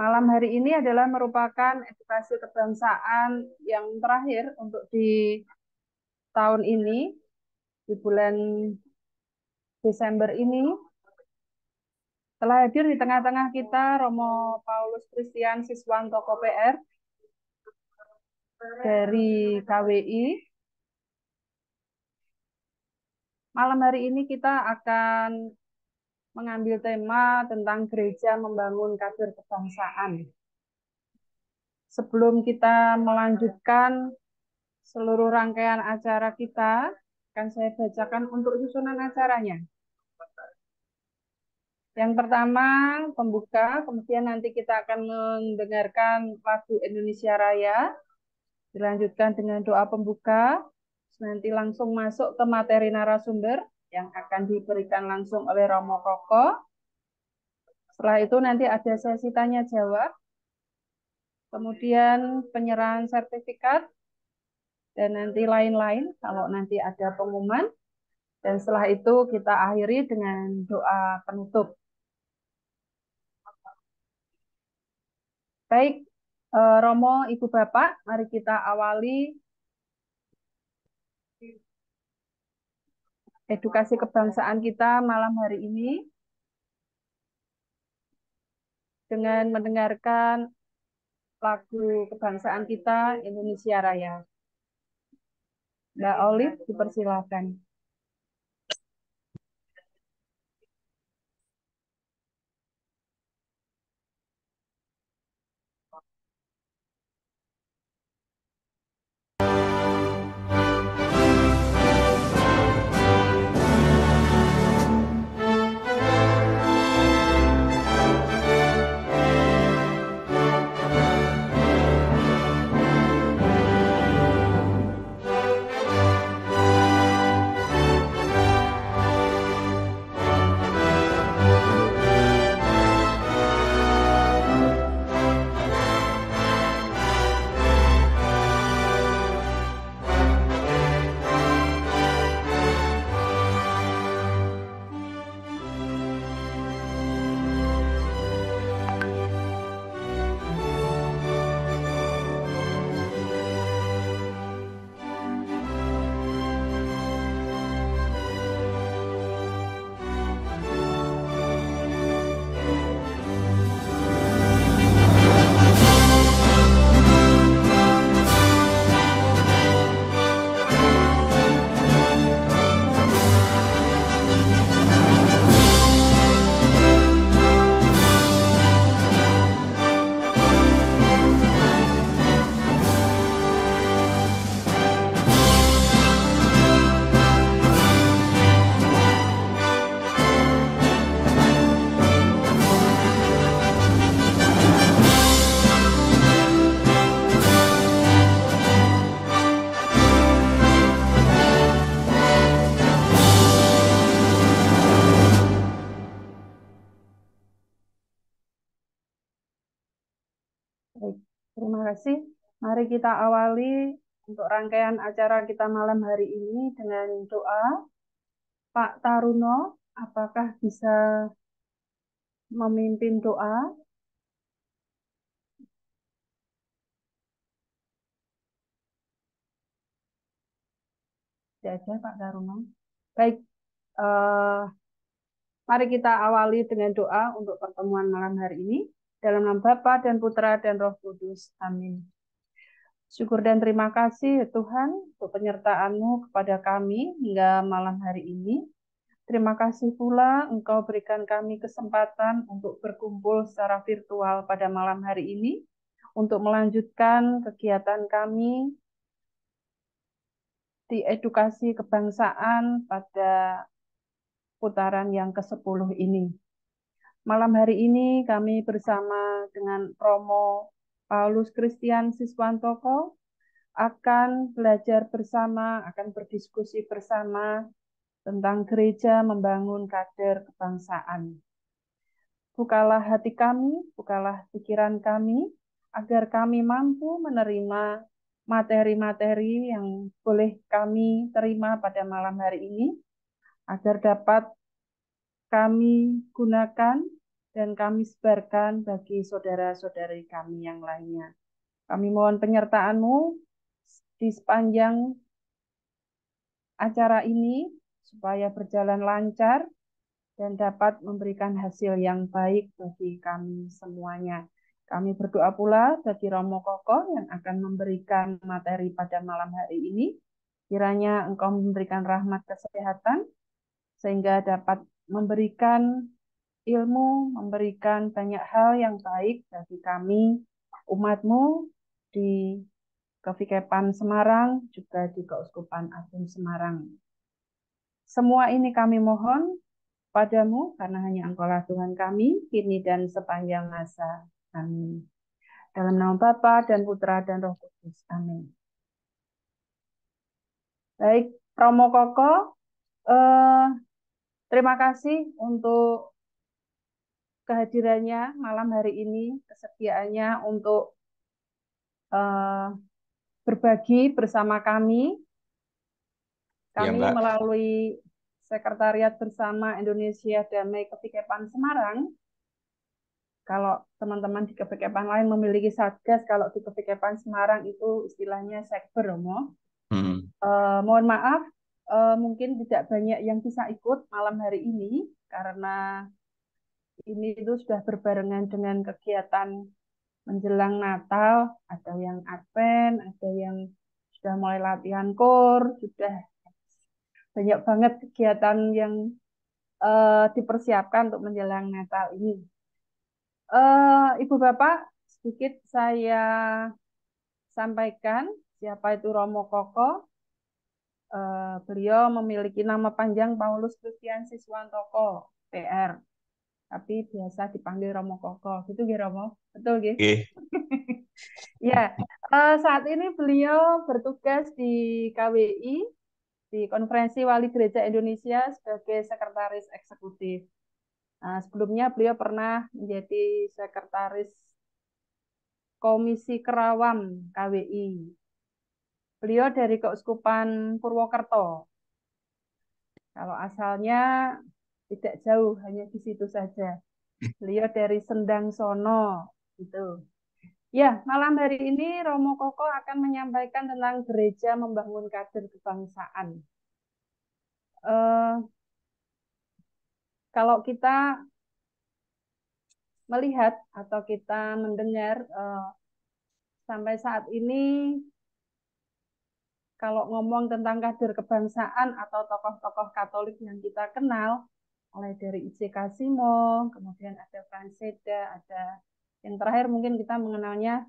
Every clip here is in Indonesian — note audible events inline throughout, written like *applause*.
malam hari ini adalah merupakan edukasi kebangsaan yang terakhir untuk di tahun ini, di bulan Desember ini. Telah hadir di tengah-tengah kita Romo Paulus Christian Siswanto KPR dari KWI. Malam hari ini kita akan mengambil tema tentang gereja membangun kader kebangsaan. Sebelum kita melanjutkan seluruh rangkaian acara kita, akan saya bacakan untuk susunan acaranya. Yang pertama pembuka, kemudian nanti kita akan mendengarkan lagu Indonesia Raya, dilanjutkan dengan doa pembuka, nanti langsung masuk ke materi narasumber, yang akan diberikan langsung oleh Romo Koko. Setelah itu nanti ada sesi tanya jawab, kemudian penyerahan sertifikat, dan nanti lain-lain kalau nanti ada pengumuman. Dan setelah itu kita akhiri dengan doa penutup. Baik, eh, Romo, Ibu Bapak, mari kita awali edukasi kebangsaan kita malam hari ini dengan mendengarkan lagu kebangsaan kita Indonesia Raya. Mbak Olive dipersilakan. Terima kasih. Mari kita awali untuk rangkaian acara kita malam hari ini dengan doa. Pak Taruno, apakah bisa memimpin doa? Tidak ada Pak Taruno. Baik, uh, mari kita awali dengan doa untuk pertemuan malam hari ini. Dalam nama Bapa dan Putra dan Roh Kudus. Amin. Syukur dan terima kasih ya Tuhan untuk penyertaan-Mu kepada kami hingga malam hari ini. Terima kasih pula Engkau berikan kami kesempatan untuk berkumpul secara virtual pada malam hari ini untuk melanjutkan kegiatan kami di edukasi kebangsaan pada putaran yang ke-10 ini. Malam hari ini kami bersama dengan Romo Paulus Christian Siswantoko akan belajar bersama, akan berdiskusi bersama tentang gereja membangun kader kebangsaan. Bukalah hati kami, bukalah pikiran kami, agar kami mampu menerima materi-materi yang boleh kami terima pada malam hari ini, agar dapat kami gunakan dan kami sebarkan bagi saudara-saudari kami yang lainnya. Kami mohon penyertaanmu di sepanjang acara ini supaya berjalan lancar dan dapat memberikan hasil yang baik bagi kami semuanya. Kami berdoa pula bagi Romo Koko yang akan memberikan materi pada malam hari ini. Kiranya Engkau memberikan rahmat kesehatan sehingga dapat memberikan ilmu, memberikan banyak hal yang baik bagi kami, umatmu di Kevikepan Semarang, juga di Keuskupan Agung Semarang. Semua ini kami mohon padamu karena hanya engkaulah Tuhan kami, kini dan sepanjang masa. Amin. Dalam nama Bapa dan Putra dan Roh Kudus. Amin. Baik, Romo Koko, eh, Terima kasih untuk kehadirannya malam hari ini, kesediaannya untuk uh, berbagi bersama kami. Iya, kami ya, melalui Sekretariat Bersama Indonesia Damai Kepikepan Semarang. Kalau teman-teman di Kepikepan lain memiliki satgas, kalau di Kepikepan Semarang itu istilahnya sekber, Hmm. Uh, mohon maaf uh, mungkin tidak banyak yang bisa ikut malam hari ini karena ini itu sudah berbarengan dengan kegiatan menjelang Natal, ada yang Advent, ada yang sudah mulai latihan kor, sudah banyak banget kegiatan yang uh, dipersiapkan untuk menjelang Natal ini. Uh, Ibu Bapak, sedikit saya sampaikan siapa itu Romo Koko. Eh, beliau memiliki nama panjang Paulus Christian Siswantoko, PR. Tapi biasa dipanggil Romo Koko. Itu gih Romo? Betul gih? Okay. *laughs* ya, uh, saat ini beliau bertugas di KWI, di Konferensi Wali Gereja Indonesia sebagai Sekretaris Eksekutif. Nah, sebelumnya beliau pernah menjadi Sekretaris Komisi Kerawam KWI Beliau dari Keuskupan Purwokerto. Kalau asalnya tidak jauh, hanya di situ saja. Beliau dari Sendang Sono, gitu. Ya, malam hari ini Romo Koko akan menyampaikan tentang gereja membangun kader kebangsaan. Uh, kalau kita melihat atau kita mendengar uh, sampai saat ini kalau ngomong tentang kader kebangsaan atau tokoh-tokoh Katolik yang kita kenal, mulai dari IC Kasimo, kemudian ada Franseda, ada yang terakhir mungkin kita mengenalnya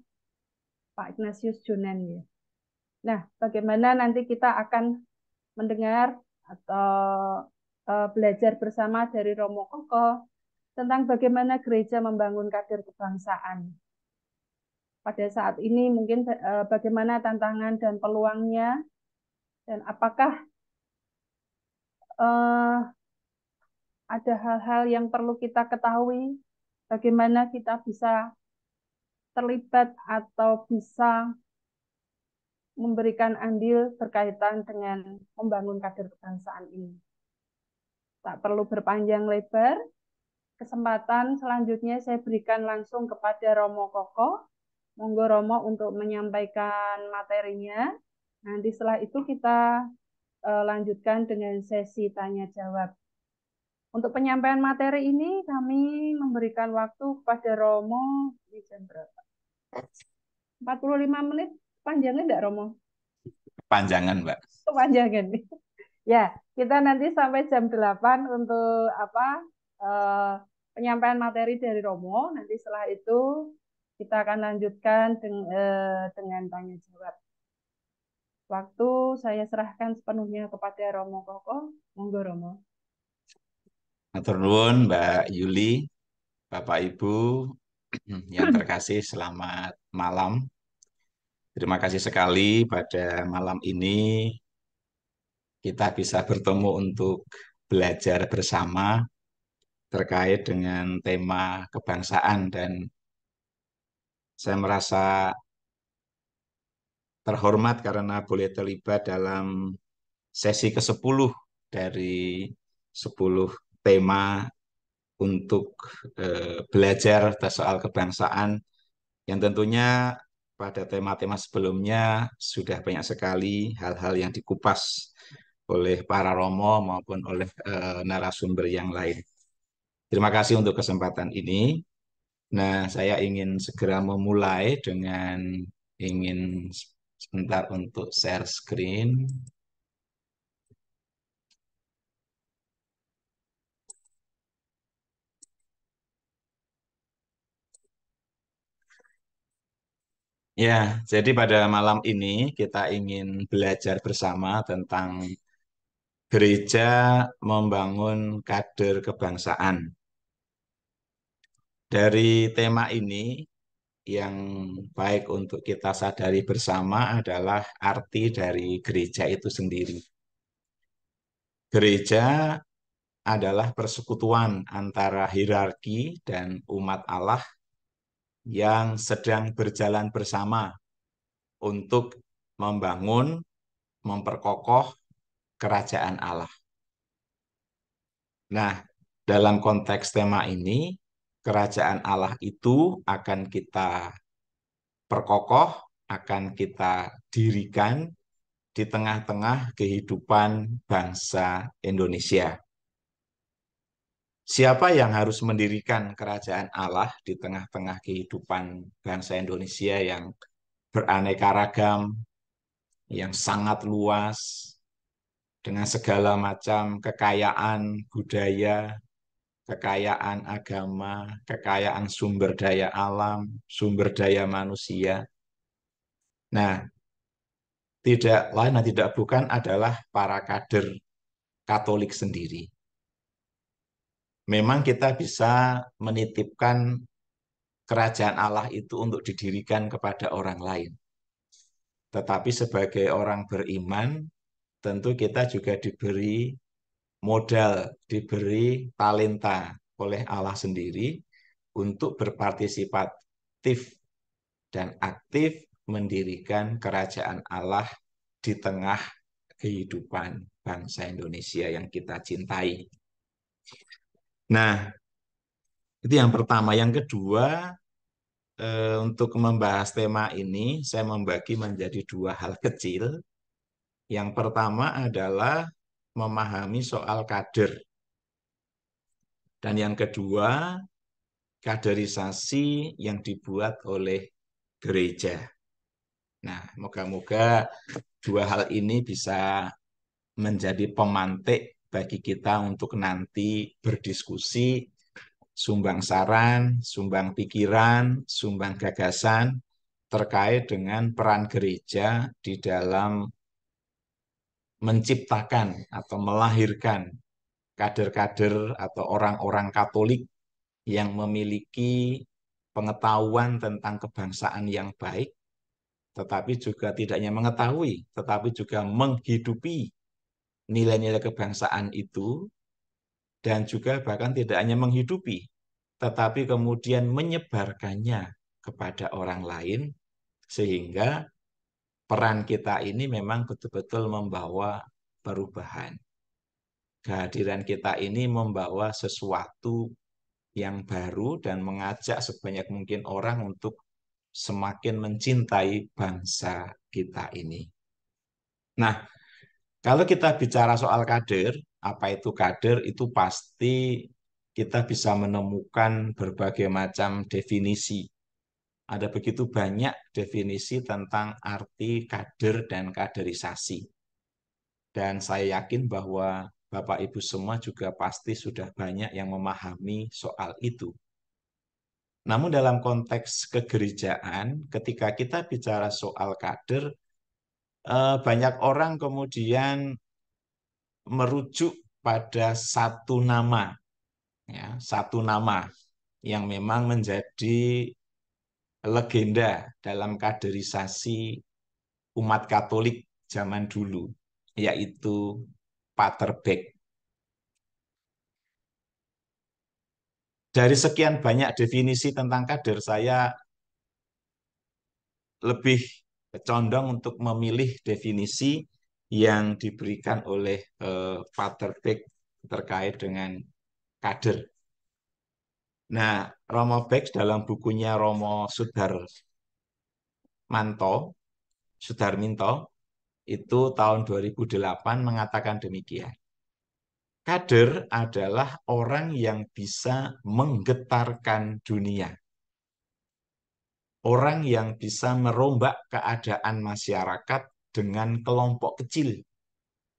Pak Ignatius Jonan ya. Nah, bagaimana nanti kita akan mendengar atau eh, belajar bersama dari Romo Koko tentang bagaimana gereja membangun kader kebangsaan pada saat ini mungkin eh, bagaimana tantangan dan peluangnya dan apakah uh, ada hal-hal yang perlu kita ketahui bagaimana kita bisa terlibat atau bisa memberikan andil berkaitan dengan membangun kader kebangsaan ini. Tak perlu berpanjang lebar, kesempatan selanjutnya saya berikan langsung kepada Romo Koko Monggo Romo untuk menyampaikan materinya. Nanti setelah itu kita eh, lanjutkan dengan sesi tanya jawab. Untuk penyampaian materi ini kami memberikan waktu kepada Romo di jam berapa? 45 menit panjangnya enggak Romo? Panjangan, Mbak. Panjangan. *laughs* ya, kita nanti sampai jam 8 untuk apa? Eh, penyampaian materi dari Romo. Nanti setelah itu kita akan lanjutkan eh, dengan, tanya jawab. Waktu saya serahkan sepenuhnya kepada Romo Koko. Monggo Romo. Atur nuwun Mbak Yuli, Bapak Ibu *clears throat* yang terkasih selamat malam. Terima kasih sekali pada malam ini kita bisa bertemu untuk belajar bersama terkait dengan tema kebangsaan dan saya merasa terhormat karena boleh terlibat dalam sesi ke-10 dari 10 tema untuk eh, belajar soal kebangsaan yang tentunya pada tema-tema sebelumnya sudah banyak sekali hal-hal yang dikupas oleh para romo maupun oleh eh, narasumber yang lain. Terima kasih untuk kesempatan ini. Nah, saya ingin segera memulai dengan ingin sebentar untuk share screen. Ya, jadi pada malam ini kita ingin belajar bersama tentang gereja membangun kader kebangsaan dari tema ini yang baik untuk kita sadari bersama adalah arti dari gereja itu sendiri. Gereja adalah persekutuan antara hierarki dan umat Allah yang sedang berjalan bersama untuk membangun, memperkokoh kerajaan Allah. Nah, dalam konteks tema ini, kerajaan Allah itu akan kita perkokoh, akan kita dirikan di tengah-tengah kehidupan bangsa Indonesia. Siapa yang harus mendirikan kerajaan Allah di tengah-tengah kehidupan bangsa Indonesia yang beraneka ragam, yang sangat luas, dengan segala macam kekayaan, budaya, kekayaan agama, kekayaan sumber daya alam, sumber daya manusia. Nah, tidak lain dan tidak bukan adalah para kader Katolik sendiri. Memang kita bisa menitipkan kerajaan Allah itu untuk didirikan kepada orang lain. Tetapi sebagai orang beriman, tentu kita juga diberi modal diberi talenta oleh Allah sendiri untuk berpartisipatif dan aktif mendirikan kerajaan Allah di tengah kehidupan bangsa Indonesia yang kita cintai. Nah, itu yang pertama. Yang kedua, eh, untuk membahas tema ini, saya membagi menjadi dua hal kecil. Yang pertama adalah memahami soal kader. Dan yang kedua, kaderisasi yang dibuat oleh gereja. Nah, moga-moga dua hal ini bisa menjadi pemantik bagi kita untuk nanti berdiskusi, sumbang saran, sumbang pikiran, sumbang gagasan terkait dengan peran gereja di dalam menciptakan atau melahirkan kader-kader atau orang-orang Katolik yang memiliki pengetahuan tentang kebangsaan yang baik, tetapi juga tidak hanya mengetahui, tetapi juga menghidupi nilai-nilai kebangsaan itu, dan juga bahkan tidak hanya menghidupi, tetapi kemudian menyebarkannya kepada orang lain, sehingga peran kita ini memang betul-betul membawa perubahan. Kehadiran kita ini membawa sesuatu yang baru dan mengajak sebanyak mungkin orang untuk semakin mencintai bangsa kita ini. Nah, kalau kita bicara soal kader, apa itu kader? Itu pasti kita bisa menemukan berbagai macam definisi ada begitu banyak definisi tentang arti kader dan kaderisasi. Dan saya yakin bahwa Bapak Ibu semua juga pasti sudah banyak yang memahami soal itu. Namun dalam konteks kegerejaan, ketika kita bicara soal kader, eh, banyak orang kemudian merujuk pada satu nama, ya, satu nama yang memang menjadi legenda dalam kaderisasi umat Katolik zaman dulu, yaitu Pater Beck. Dari sekian banyak definisi tentang kader, saya lebih condong untuk memilih definisi yang diberikan oleh eh, Pater Beck terkait dengan kader. Nah, Romo Bex dalam bukunya Romo Sudar Manto, Sudarminto, itu tahun 2008 mengatakan demikian. Kader adalah orang yang bisa menggetarkan dunia. Orang yang bisa merombak keadaan masyarakat dengan kelompok kecil.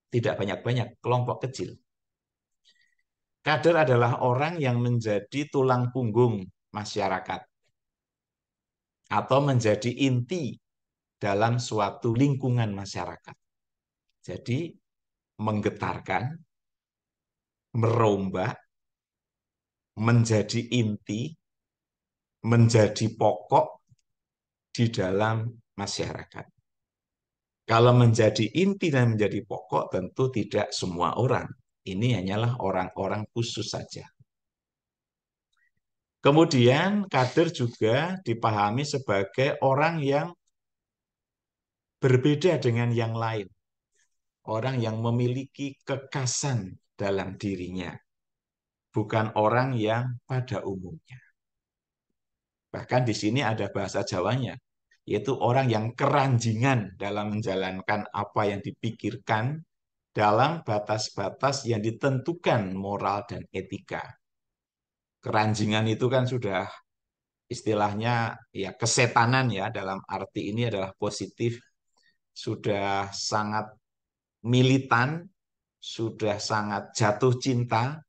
Tidak banyak-banyak, kelompok kecil. Kader adalah orang yang menjadi tulang punggung masyarakat atau menjadi inti dalam suatu lingkungan masyarakat. Jadi menggetarkan, merombak, menjadi inti, menjadi pokok di dalam masyarakat. Kalau menjadi inti dan menjadi pokok tentu tidak semua orang ini hanyalah orang-orang khusus saja. Kemudian kader juga dipahami sebagai orang yang berbeda dengan yang lain. Orang yang memiliki kekasan dalam dirinya. Bukan orang yang pada umumnya. Bahkan di sini ada bahasa Jawanya, yaitu orang yang keranjingan dalam menjalankan apa yang dipikirkan dalam batas-batas yang ditentukan moral dan etika. Keranjingan itu kan sudah istilahnya ya kesetanan ya dalam arti ini adalah positif sudah sangat militan, sudah sangat jatuh cinta,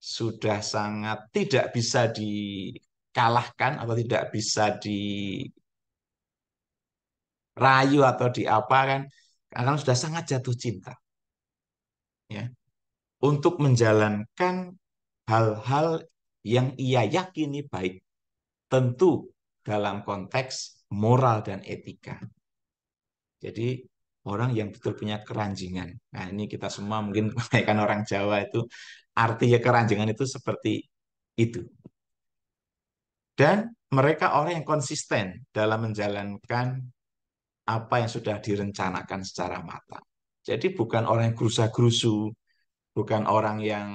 sudah sangat tidak bisa dikalahkan atau tidak bisa dirayu atau diapa kan, karena sudah sangat jatuh cinta ya, untuk menjalankan hal-hal yang ia yakini baik, tentu dalam konteks moral dan etika. Jadi orang yang betul punya keranjingan. Nah ini kita semua mungkin *laughs* kebanyakan orang Jawa itu artinya keranjingan itu seperti itu. Dan mereka orang yang konsisten dalam menjalankan apa yang sudah direncanakan secara matang. Jadi bukan orang yang gerusa-gerusu, bukan orang yang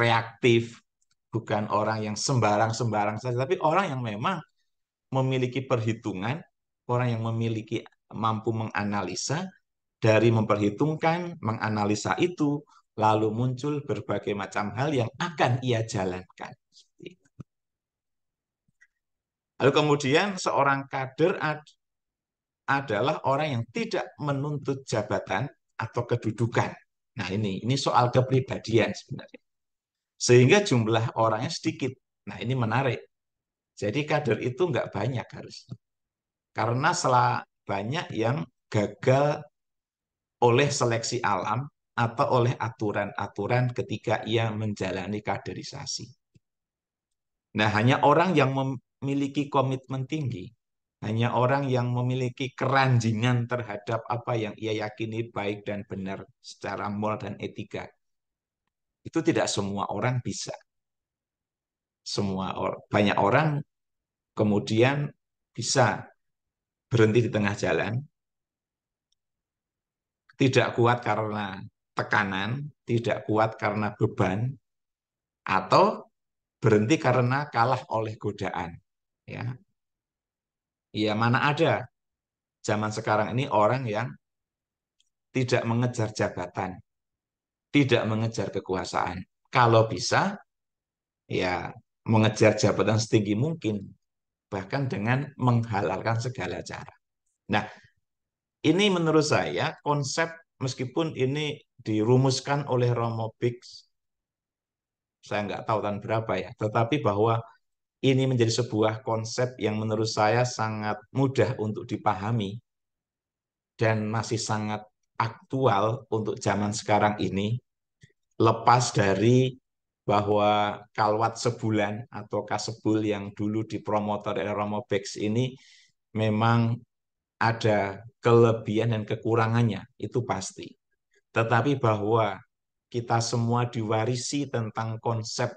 reaktif, bukan orang yang sembarang-sembarang saja, tapi orang yang memang memiliki perhitungan, orang yang memiliki mampu menganalisa, dari memperhitungkan, menganalisa itu, lalu muncul berbagai macam hal yang akan ia jalankan. Lalu kemudian seorang kader ad, adalah orang yang tidak menuntut jabatan, atau kedudukan. Nah ini ini soal kepribadian sebenarnya. Sehingga jumlah orangnya sedikit. Nah ini menarik. Jadi kader itu nggak banyak harus. Karena setelah banyak yang gagal oleh seleksi alam atau oleh aturan-aturan ketika ia menjalani kaderisasi. Nah hanya orang yang memiliki komitmen tinggi hanya orang yang memiliki keranjingan terhadap apa yang ia yakini baik dan benar secara moral dan etika. Itu tidak semua orang bisa. Semua or banyak orang kemudian bisa berhenti di tengah jalan, tidak kuat karena tekanan, tidak kuat karena beban, atau berhenti karena kalah oleh godaan. Ya, Ya mana ada zaman sekarang ini orang yang tidak mengejar jabatan, tidak mengejar kekuasaan. Kalau bisa, ya mengejar jabatan setinggi mungkin, bahkan dengan menghalalkan segala cara. Nah, ini menurut saya konsep meskipun ini dirumuskan oleh Romo Bix, saya nggak tahu tahun berapa ya, tetapi bahwa ini menjadi sebuah konsep yang menurut saya sangat mudah untuk dipahami dan masih sangat aktual untuk zaman sekarang ini, lepas dari bahwa kalwat sebulan atau kasebul yang dulu dipromotor oleh Romo Bex ini memang ada kelebihan dan kekurangannya, itu pasti. Tetapi bahwa kita semua diwarisi tentang konsep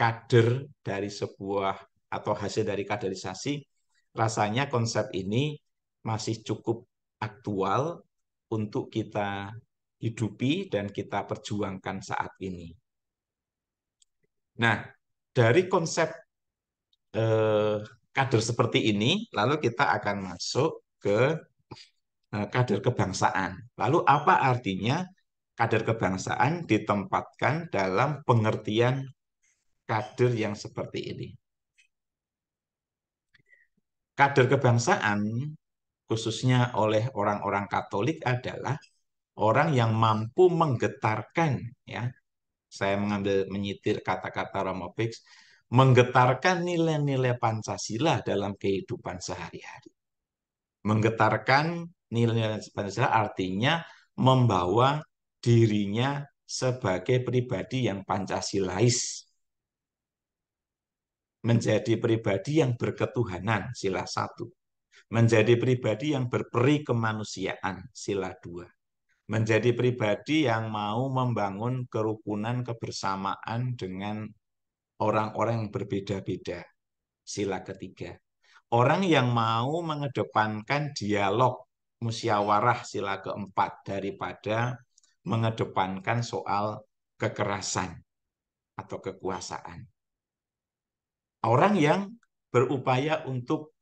kader dari sebuah atau hasil dari kaderisasi, rasanya konsep ini masih cukup aktual untuk kita hidupi dan kita perjuangkan saat ini. Nah, dari konsep eh, kader seperti ini, lalu kita akan masuk ke eh, kader kebangsaan. Lalu apa artinya kader kebangsaan ditempatkan dalam pengertian kader yang seperti ini. Kader kebangsaan, khususnya oleh orang-orang Katolik adalah orang yang mampu menggetarkan, ya. Saya mengambil menyitir kata-kata Romo Fix, menggetarkan nilai-nilai Pancasila dalam kehidupan sehari-hari. Menggetarkan nilai-nilai Pancasila artinya membawa dirinya sebagai pribadi yang Pancasilais menjadi pribadi yang berketuhanan sila satu menjadi pribadi yang berperi kemanusiaan sila dua menjadi pribadi yang mau membangun kerukunan kebersamaan dengan orang-orang yang berbeda-beda sila ketiga orang yang mau mengedepankan dialog musyawarah sila keempat daripada mengedepankan soal kekerasan atau kekuasaan orang yang berupaya untuk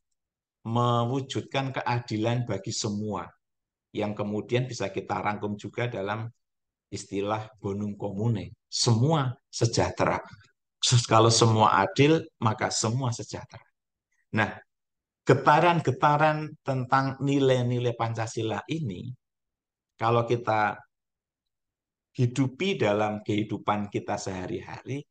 mewujudkan keadilan bagi semua yang kemudian bisa kita rangkum juga dalam istilah bonum komune semua sejahtera kalau semua adil maka semua sejahtera nah getaran-getaran tentang nilai-nilai Pancasila ini kalau kita hidupi dalam kehidupan kita sehari-hari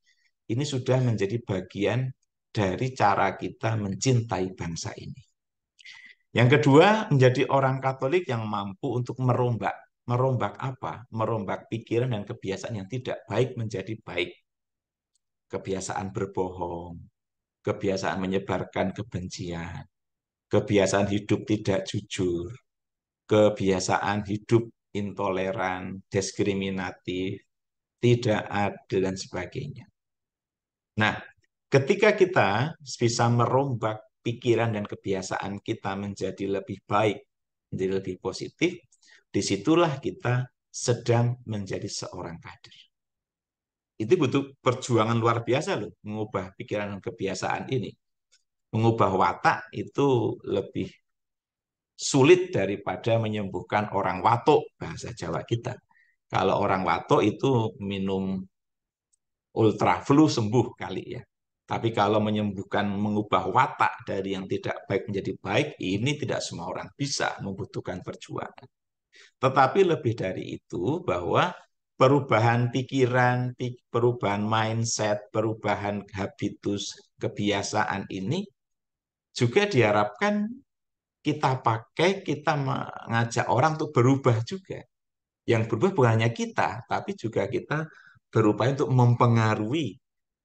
ini sudah menjadi bagian dari cara kita mencintai bangsa ini. Yang kedua, menjadi orang Katolik yang mampu untuk merombak. Merombak apa? Merombak pikiran dan kebiasaan yang tidak baik menjadi baik. Kebiasaan berbohong, kebiasaan menyebarkan kebencian, kebiasaan hidup tidak jujur, kebiasaan hidup intoleran, diskriminatif, tidak adil, dan sebagainya. Nah, Ketika kita bisa merombak pikiran dan kebiasaan kita menjadi lebih baik, menjadi lebih positif, disitulah kita sedang menjadi seorang kader. Itu butuh perjuangan luar biasa loh, mengubah pikiran dan kebiasaan ini. Mengubah watak itu lebih sulit daripada menyembuhkan orang watuk bahasa Jawa kita. Kalau orang watuk itu minum ultra flu sembuh kali ya. Tapi kalau menyembuhkan, mengubah watak dari yang tidak baik menjadi baik, ini tidak semua orang bisa membutuhkan perjuangan. Tetapi lebih dari itu bahwa perubahan pikiran, perubahan mindset, perubahan habitus, kebiasaan ini juga diharapkan kita pakai, kita mengajak orang untuk berubah juga. Yang berubah bukan hanya kita, tapi juga kita berupaya untuk mempengaruhi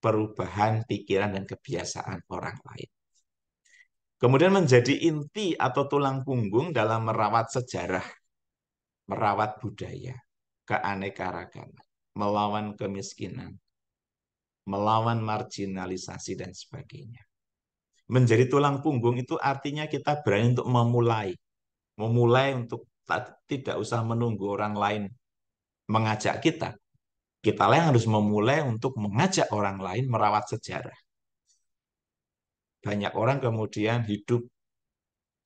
perubahan pikiran dan kebiasaan orang lain. Kemudian menjadi inti atau tulang punggung dalam merawat sejarah, merawat budaya, keanekaragaman, melawan kemiskinan, melawan marginalisasi dan sebagainya. Menjadi tulang punggung itu artinya kita berani untuk memulai. Memulai untuk tidak usah menunggu orang lain mengajak kita, kita lah yang harus memulai untuk mengajak orang lain merawat sejarah. Banyak orang kemudian hidup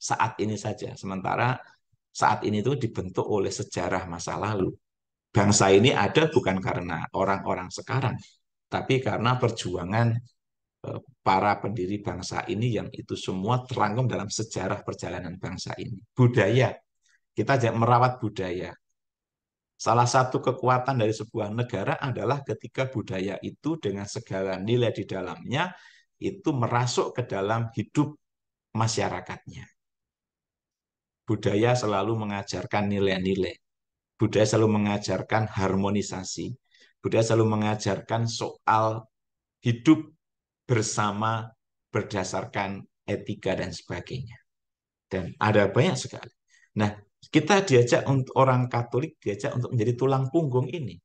saat ini saja, sementara saat ini itu dibentuk oleh sejarah masa lalu. Bangsa ini ada bukan karena orang-orang sekarang, tapi karena perjuangan eh, para pendiri bangsa ini yang itu semua terangkum dalam sejarah perjalanan bangsa ini. Budaya, kita merawat budaya. Salah satu kekuatan dari sebuah negara adalah ketika budaya itu dengan segala nilai di dalamnya itu merasuk ke dalam hidup masyarakatnya. Budaya selalu mengajarkan nilai-nilai. Budaya selalu mengajarkan harmonisasi. Budaya selalu mengajarkan soal hidup bersama berdasarkan etika dan sebagainya. Dan ada banyak sekali. Nah, kita diajak untuk orang Katolik diajak untuk menjadi tulang punggung ini.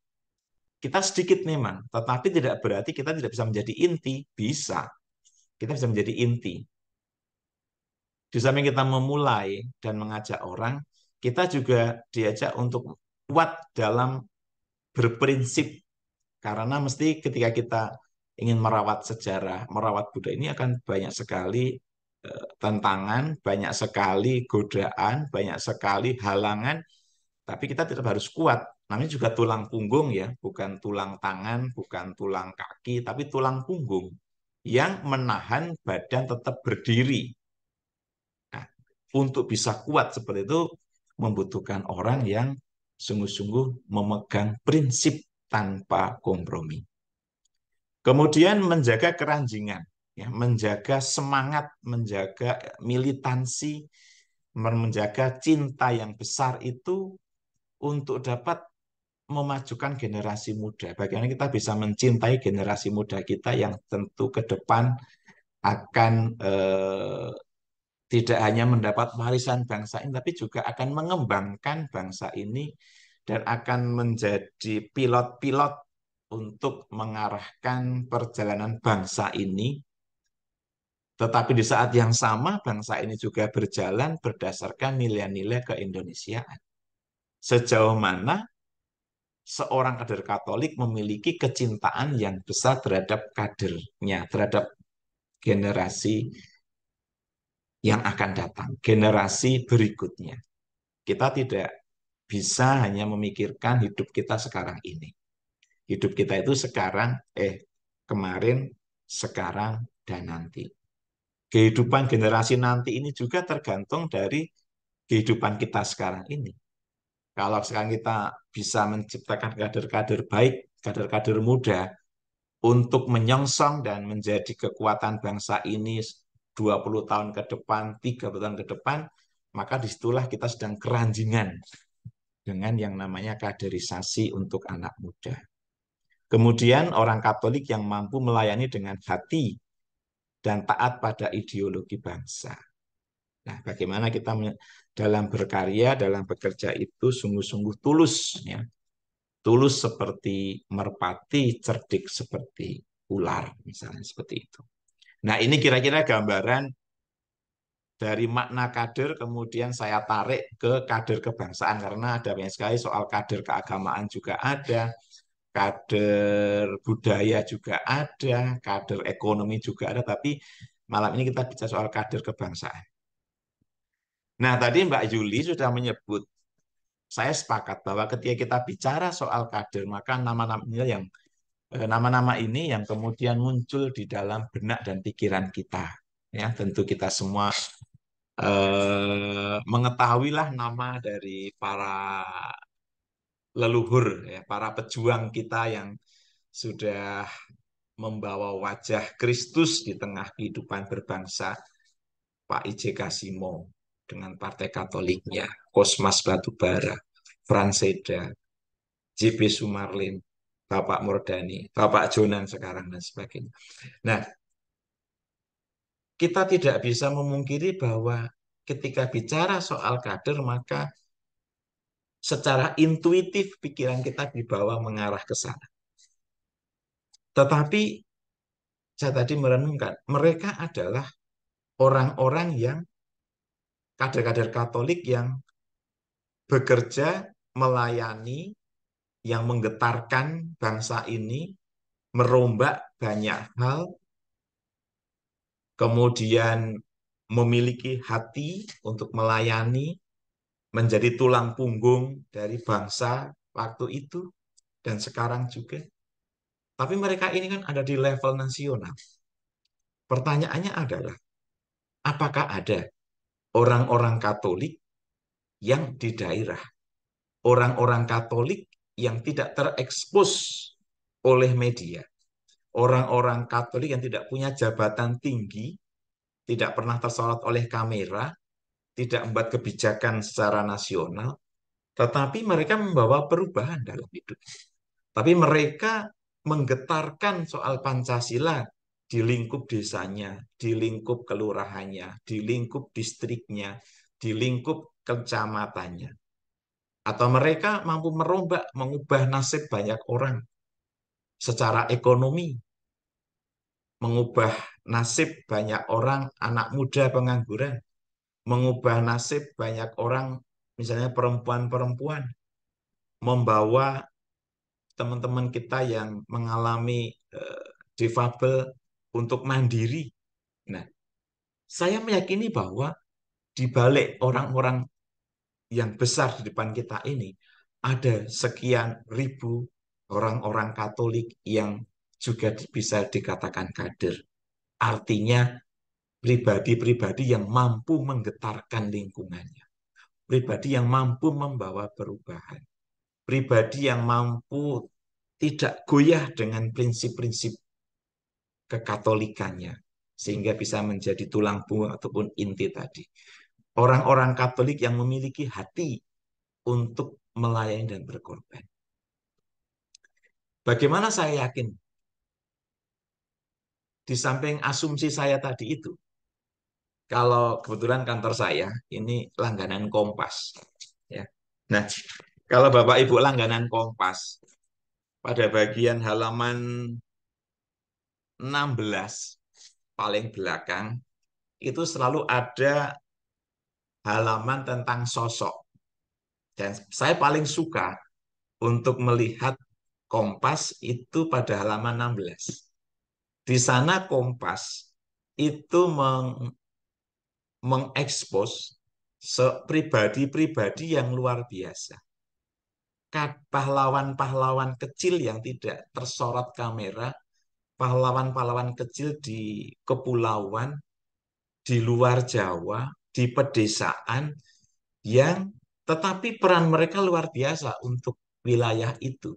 Kita sedikit memang, tetapi tidak berarti kita tidak bisa menjadi inti. Bisa. Kita bisa menjadi inti. Di samping kita memulai dan mengajak orang, kita juga diajak untuk kuat dalam berprinsip. Karena mesti ketika kita ingin merawat sejarah, merawat budaya ini akan banyak sekali tantangan, banyak sekali godaan, banyak sekali halangan, tapi kita tetap harus kuat. Namanya juga tulang punggung ya, bukan tulang tangan, bukan tulang kaki, tapi tulang punggung yang menahan badan tetap berdiri. Nah, untuk bisa kuat seperti itu membutuhkan orang yang sungguh-sungguh memegang prinsip tanpa kompromi. Kemudian menjaga keranjingan ya, menjaga semangat, menjaga militansi, menjaga cinta yang besar itu untuk dapat memajukan generasi muda. Bagaimana kita bisa mencintai generasi muda kita yang tentu ke depan akan eh, tidak hanya mendapat warisan bangsa ini, tapi juga akan mengembangkan bangsa ini dan akan menjadi pilot-pilot untuk mengarahkan perjalanan bangsa ini tetapi di saat yang sama bangsa ini juga berjalan berdasarkan nilai-nilai keindonesiaan. Sejauh mana seorang kader Katolik memiliki kecintaan yang besar terhadap kadernya, terhadap generasi yang akan datang, generasi berikutnya. Kita tidak bisa hanya memikirkan hidup kita sekarang ini. Hidup kita itu sekarang, eh, kemarin, sekarang, dan nanti kehidupan generasi nanti ini juga tergantung dari kehidupan kita sekarang ini. Kalau sekarang kita bisa menciptakan kader-kader baik, kader-kader muda, untuk menyongsong dan menjadi kekuatan bangsa ini 20 tahun ke depan, 30 tahun ke depan, maka disitulah kita sedang keranjingan dengan yang namanya kaderisasi untuk anak muda. Kemudian orang Katolik yang mampu melayani dengan hati dan taat pada ideologi bangsa. Nah, bagaimana kita dalam berkarya, dalam bekerja itu sungguh-sungguh tulus, ya. tulus seperti merpati, cerdik seperti ular, misalnya seperti itu. Nah, ini kira-kira gambaran dari makna kader kemudian saya tarik ke kader kebangsaan karena ada banyak sekali soal kader keagamaan juga ada, kader budaya juga ada, kader ekonomi juga ada, tapi malam ini kita bicara soal kader kebangsaan. Nah, tadi Mbak Yuli sudah menyebut, saya sepakat bahwa ketika kita bicara soal kader, maka nama-nama yang eh, nama-nama ini yang kemudian muncul di dalam benak dan pikiran kita. Ya, tentu kita semua eh, lah nama dari para leluhur ya para pejuang kita yang sudah membawa wajah Kristus di tengah kehidupan berbangsa Pak IJ Simo dengan Partai Katoliknya, Kosmas Batubara, Franseda, JP Sumarlin, Bapak Mordani, Bapak Jonan sekarang dan sebagainya. Nah, kita tidak bisa memungkiri bahwa ketika bicara soal kader maka secara intuitif pikiran kita dibawa mengarah ke sana. Tetapi saya tadi merenungkan, mereka adalah orang-orang yang kader-kader Katolik yang bekerja melayani yang menggetarkan bangsa ini, merombak banyak hal, kemudian memiliki hati untuk melayani, menjadi tulang punggung dari bangsa waktu itu dan sekarang juga. Tapi mereka ini kan ada di level nasional. Pertanyaannya adalah, apakah ada orang-orang Katolik yang di daerah, orang-orang Katolik yang tidak terekspos oleh media, orang-orang Katolik yang tidak punya jabatan tinggi, tidak pernah tersorot oleh kamera, tidak membuat kebijakan secara nasional, tetapi mereka membawa perubahan dalam hidup. Tapi mereka menggetarkan soal Pancasila di lingkup desanya, di lingkup kelurahannya, di lingkup distriknya, di lingkup kecamatannya. Atau mereka mampu merombak, mengubah nasib banyak orang secara ekonomi, mengubah nasib banyak orang anak muda pengangguran, mengubah nasib banyak orang, misalnya perempuan-perempuan, membawa teman-teman kita yang mengalami eh, difabel untuk mandiri. Nah, saya meyakini bahwa di balik orang-orang yang besar di depan kita ini ada sekian ribu orang-orang Katolik yang juga bisa dikatakan kader. Artinya pribadi-pribadi yang mampu menggetarkan lingkungannya, pribadi yang mampu membawa perubahan, pribadi yang mampu tidak goyah dengan prinsip-prinsip kekatolikannya, sehingga bisa menjadi tulang punggung ataupun inti tadi. Orang-orang Katolik yang memiliki hati untuk melayani dan berkorban. Bagaimana saya yakin? Di samping asumsi saya tadi itu, kalau kebetulan kantor saya ini langganan Kompas. Ya. Nah, kalau Bapak Ibu langganan Kompas, pada bagian halaman 16 paling belakang, itu selalu ada halaman tentang sosok. Dan saya paling suka untuk melihat Kompas itu pada halaman 16. Di sana Kompas itu meng mengekspos pribadi-pribadi yang luar biasa. Pahlawan-pahlawan kecil yang tidak tersorot kamera, pahlawan-pahlawan kecil di kepulauan, di luar Jawa, di pedesaan, yang tetapi peran mereka luar biasa untuk wilayah itu.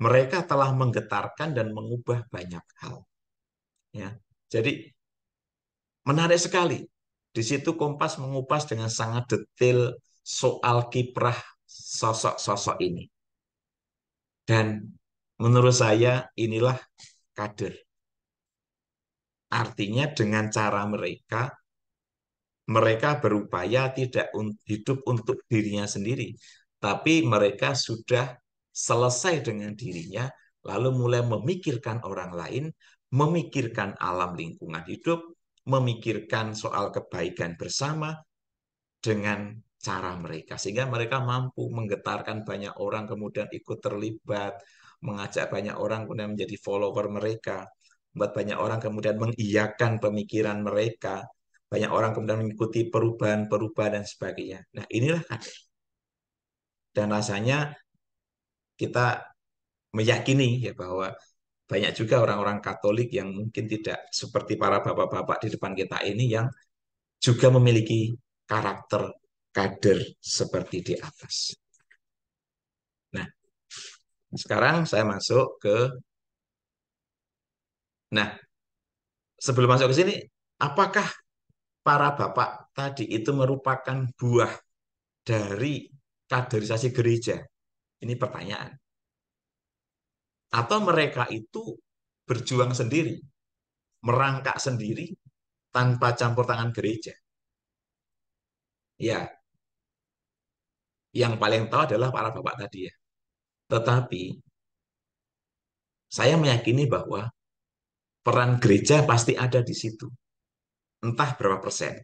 Mereka telah menggetarkan dan mengubah banyak hal. Ya, jadi menarik sekali di situ Kompas mengupas dengan sangat detail soal kiprah sosok-sosok ini. Dan menurut saya inilah kader. Artinya dengan cara mereka, mereka berupaya tidak hidup untuk dirinya sendiri, tapi mereka sudah selesai dengan dirinya, lalu mulai memikirkan orang lain, memikirkan alam lingkungan hidup, memikirkan soal kebaikan bersama dengan cara mereka sehingga mereka mampu menggetarkan banyak orang kemudian ikut terlibat mengajak banyak orang kemudian menjadi follower mereka membuat banyak orang kemudian mengiyakan pemikiran mereka banyak orang kemudian mengikuti perubahan-perubahan dan sebagainya nah inilah kader dan rasanya kita meyakini ya bahwa banyak juga orang-orang Katolik yang mungkin tidak seperti para bapak-bapak di depan kita ini yang juga memiliki karakter kader seperti di atas. Nah, sekarang saya masuk ke Nah, sebelum masuk ke sini, apakah para bapak tadi itu merupakan buah dari kaderisasi gereja? Ini pertanyaan atau mereka itu berjuang sendiri, merangkak sendiri tanpa campur tangan gereja. Ya, yang paling tahu adalah para bapak tadi ya. Tetapi saya meyakini bahwa peran gereja pasti ada di situ. Entah berapa persen.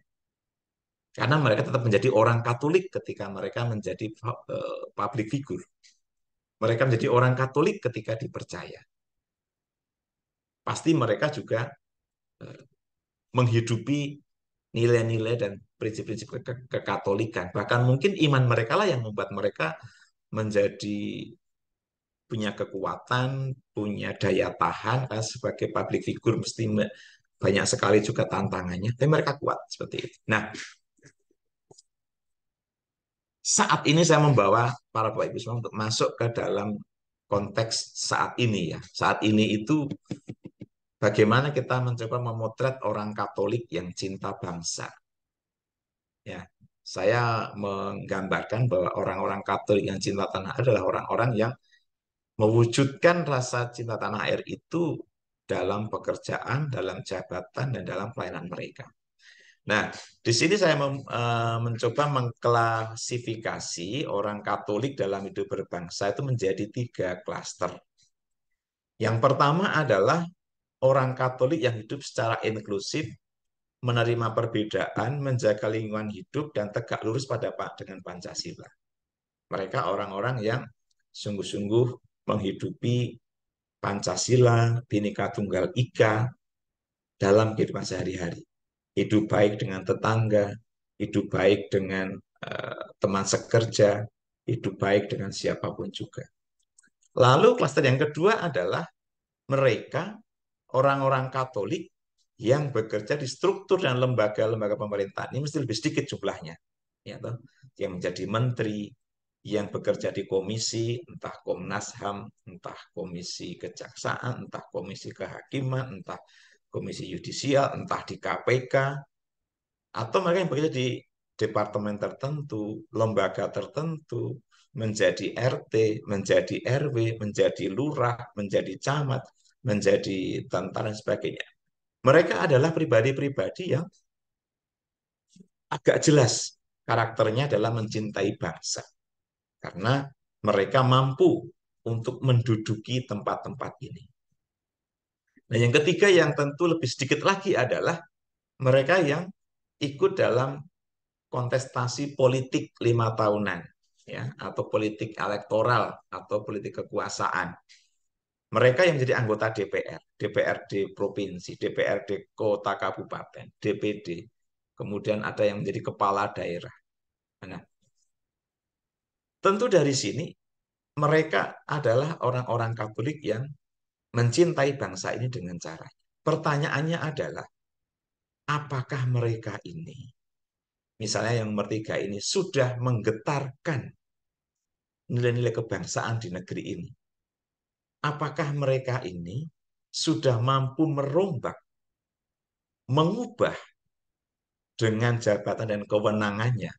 Karena mereka tetap menjadi orang Katolik ketika mereka menjadi eh, public figure. Mereka menjadi orang Katolik ketika dipercaya. Pasti mereka juga eh, menghidupi nilai-nilai dan prinsip-prinsip kekatolikan. Bahkan mungkin iman mereka lah yang membuat mereka menjadi punya kekuatan, punya daya tahan. kan sebagai public figure mesti banyak sekali juga tantangannya. Tapi mereka kuat seperti itu. Nah, saat ini saya membawa para bapak ibu semua untuk masuk ke dalam konteks saat ini ya. Saat ini itu bagaimana kita mencoba memotret orang Katolik yang cinta bangsa. Ya, saya menggambarkan bahwa orang-orang Katolik yang cinta tanah air adalah orang-orang yang mewujudkan rasa cinta tanah air itu dalam pekerjaan, dalam jabatan, dan dalam pelayanan mereka. Nah, di sini saya mem, uh, mencoba mengklasifikasi orang Katolik dalam hidup berbangsa itu menjadi tiga klaster. Yang pertama adalah orang Katolik yang hidup secara inklusif, menerima perbedaan, menjaga lingkungan hidup, dan tegak lurus pada pak dengan Pancasila. Mereka orang-orang yang sungguh-sungguh menghidupi Pancasila, Bhinneka Tunggal Ika dalam kehidupan sehari-hari hidup baik dengan tetangga, hidup baik dengan uh, teman sekerja, hidup baik dengan siapapun juga. Lalu klaster yang kedua adalah mereka orang-orang Katolik yang bekerja di struktur dan lembaga-lembaga pemerintahan ini mesti lebih sedikit jumlahnya, ya toh? yang menjadi menteri, yang bekerja di komisi, entah Komnas Ham, entah komisi kejaksaan, entah komisi kehakiman, entah Komisi Yudisial, entah di KPK, atau mereka yang bekerja di departemen tertentu, lembaga tertentu, menjadi RT, menjadi RW, menjadi lurah, menjadi camat, menjadi tentara dan sebagainya. Mereka adalah pribadi-pribadi yang agak jelas karakternya adalah mencintai bangsa. Karena mereka mampu untuk menduduki tempat-tempat ini. Nah, yang ketiga yang tentu lebih sedikit lagi adalah mereka yang ikut dalam kontestasi politik lima tahunan, ya, atau politik elektoral atau politik kekuasaan. Mereka yang menjadi anggota DPR, DPRD provinsi, DPRD kota kabupaten, DPD, kemudian ada yang menjadi kepala daerah. Nah, tentu dari sini mereka adalah orang-orang Katolik yang mencintai bangsa ini dengan cara. Pertanyaannya adalah, apakah mereka ini, misalnya yang nomor tiga ini, sudah menggetarkan nilai-nilai kebangsaan di negeri ini? Apakah mereka ini sudah mampu merombak, mengubah dengan jabatan dan kewenangannya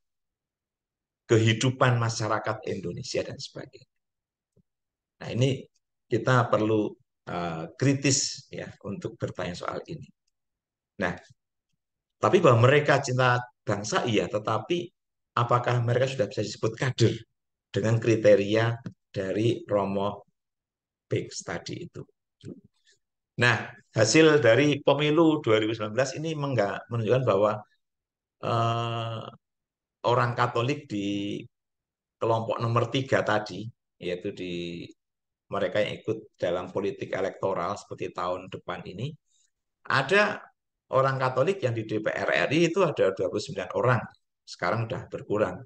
kehidupan masyarakat Indonesia dan sebagainya. Nah ini kita perlu Eh, kritis ya untuk bertanya soal ini. Nah, tapi bahwa mereka cinta bangsa iya, tetapi apakah mereka sudah bisa disebut kader dengan kriteria dari Romo Big tadi itu? Nah, hasil dari pemilu 2019 ini menunjukkan bahwa eh, orang Katolik di kelompok nomor tiga tadi, yaitu di mereka yang ikut dalam politik elektoral seperti tahun depan ini, ada orang Katolik yang di DPR RI itu ada 29 orang. Sekarang sudah berkurang.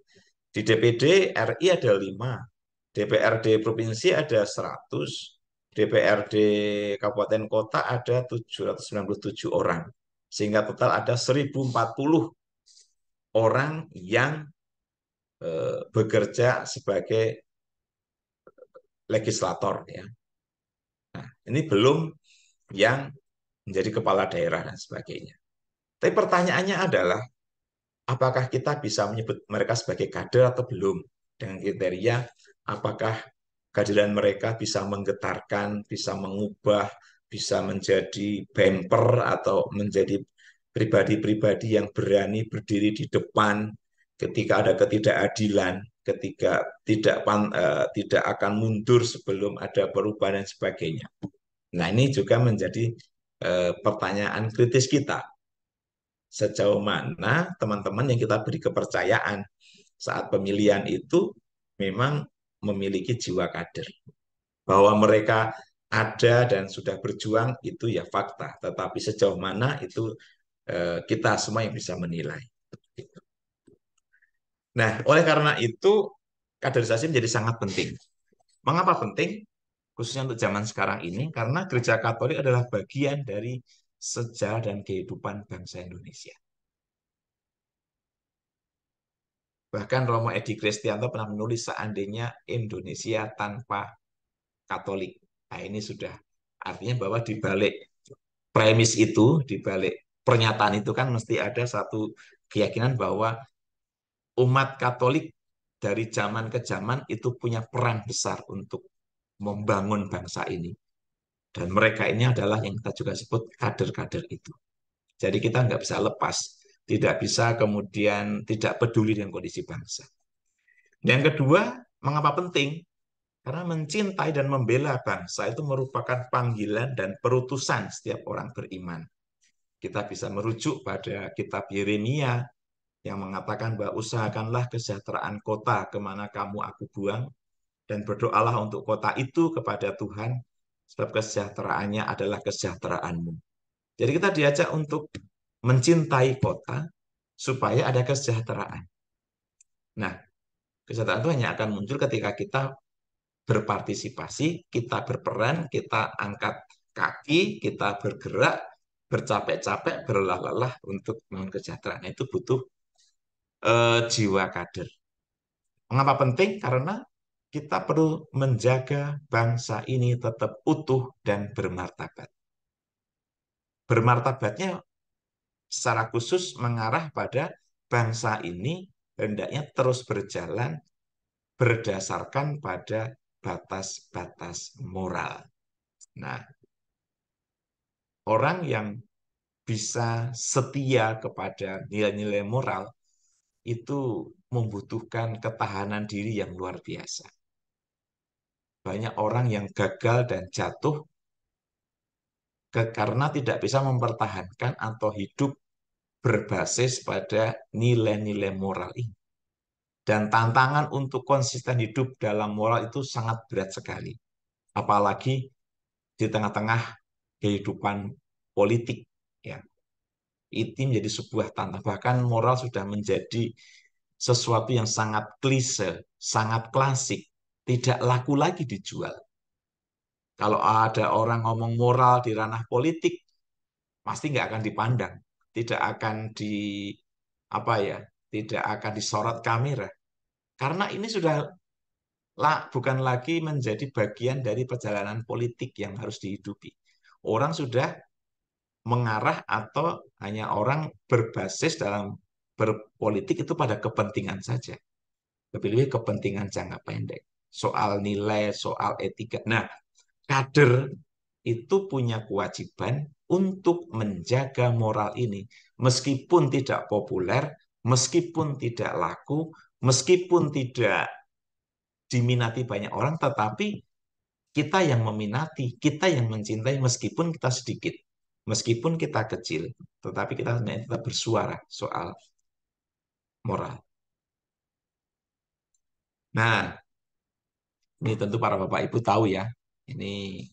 Di DPD RI ada 5, DPRD provinsi ada 100, DPRD kabupaten kota ada 797 orang. Sehingga total ada 1040 orang yang eh, bekerja sebagai legislator ya. Nah, ini belum yang menjadi kepala daerah dan sebagainya. Tapi pertanyaannya adalah apakah kita bisa menyebut mereka sebagai kader atau belum dengan kriteria apakah kehadiran mereka bisa menggetarkan, bisa mengubah, bisa menjadi bemper atau menjadi pribadi-pribadi yang berani berdiri di depan ketika ada ketidakadilan, ketika tidak pan, uh, tidak akan mundur sebelum ada perubahan dan sebagainya. Nah, ini juga menjadi uh, pertanyaan kritis kita. Sejauh mana teman-teman yang kita beri kepercayaan saat pemilihan itu memang memiliki jiwa kader. Bahwa mereka ada dan sudah berjuang itu ya fakta, tetapi sejauh mana itu eh, kita semua yang bisa menilai. Nah, oleh karena itu kaderisasi menjadi sangat penting. Mengapa penting? Khususnya untuk zaman sekarang ini, karena gereja Katolik adalah bagian dari sejarah dan kehidupan bangsa Indonesia. Bahkan Romo Edi Kristianto pernah menulis seandainya Indonesia tanpa Katolik. Nah, ini sudah artinya bahwa di balik premis itu, di balik pernyataan itu kan mesti ada satu keyakinan bahwa umat Katolik dari zaman ke zaman itu punya peran besar untuk membangun bangsa ini. Dan mereka ini adalah yang kita juga sebut kader-kader itu. Jadi kita nggak bisa lepas, tidak bisa kemudian tidak peduli dengan kondisi bangsa. yang kedua, mengapa penting? Karena mencintai dan membela bangsa itu merupakan panggilan dan perutusan setiap orang beriman. Kita bisa merujuk pada kitab Yeremia yang mengatakan bahwa usahakanlah kesejahteraan kota kemana kamu aku buang dan berdoalah untuk kota itu kepada Tuhan sebab kesejahteraannya adalah kesejahteraanmu. Jadi kita diajak untuk mencintai kota supaya ada kesejahteraan. Nah, kesejahteraan itu hanya akan muncul ketika kita berpartisipasi, kita berperan, kita angkat kaki, kita bergerak, bercapek-capek, berlelah-lelah untuk membangun kesejahteraan. Nah, itu butuh Eh, jiwa kader. Mengapa penting? Karena kita perlu menjaga bangsa ini tetap utuh dan bermartabat. Bermartabatnya secara khusus mengarah pada bangsa ini hendaknya terus berjalan berdasarkan pada batas-batas moral. Nah, orang yang bisa setia kepada nilai-nilai moral itu membutuhkan ketahanan diri yang luar biasa. Banyak orang yang gagal dan jatuh ke, karena tidak bisa mempertahankan atau hidup berbasis pada nilai-nilai moral ini. Dan tantangan untuk konsisten hidup dalam moral itu sangat berat sekali. Apalagi di tengah-tengah kehidupan politik itu menjadi sebuah tantangan bahkan moral sudah menjadi sesuatu yang sangat klise, sangat klasik, tidak laku lagi dijual. Kalau ada orang ngomong moral di ranah politik, pasti nggak akan dipandang, tidak akan di apa ya, tidak akan disorot kamera, karena ini sudah lah bukan lagi menjadi bagian dari perjalanan politik yang harus dihidupi. Orang sudah mengarah atau hanya orang berbasis dalam berpolitik itu pada kepentingan saja. Lebih lebih kepentingan jangka pendek. Soal nilai, soal etika. Nah, kader itu punya kewajiban untuk menjaga moral ini. Meskipun tidak populer, meskipun tidak laku, meskipun tidak diminati banyak orang, tetapi kita yang meminati, kita yang mencintai meskipun kita sedikit. Meskipun kita kecil, tetapi kita tetap bersuara soal moral. Nah, ini tentu para bapak ibu tahu ya, ini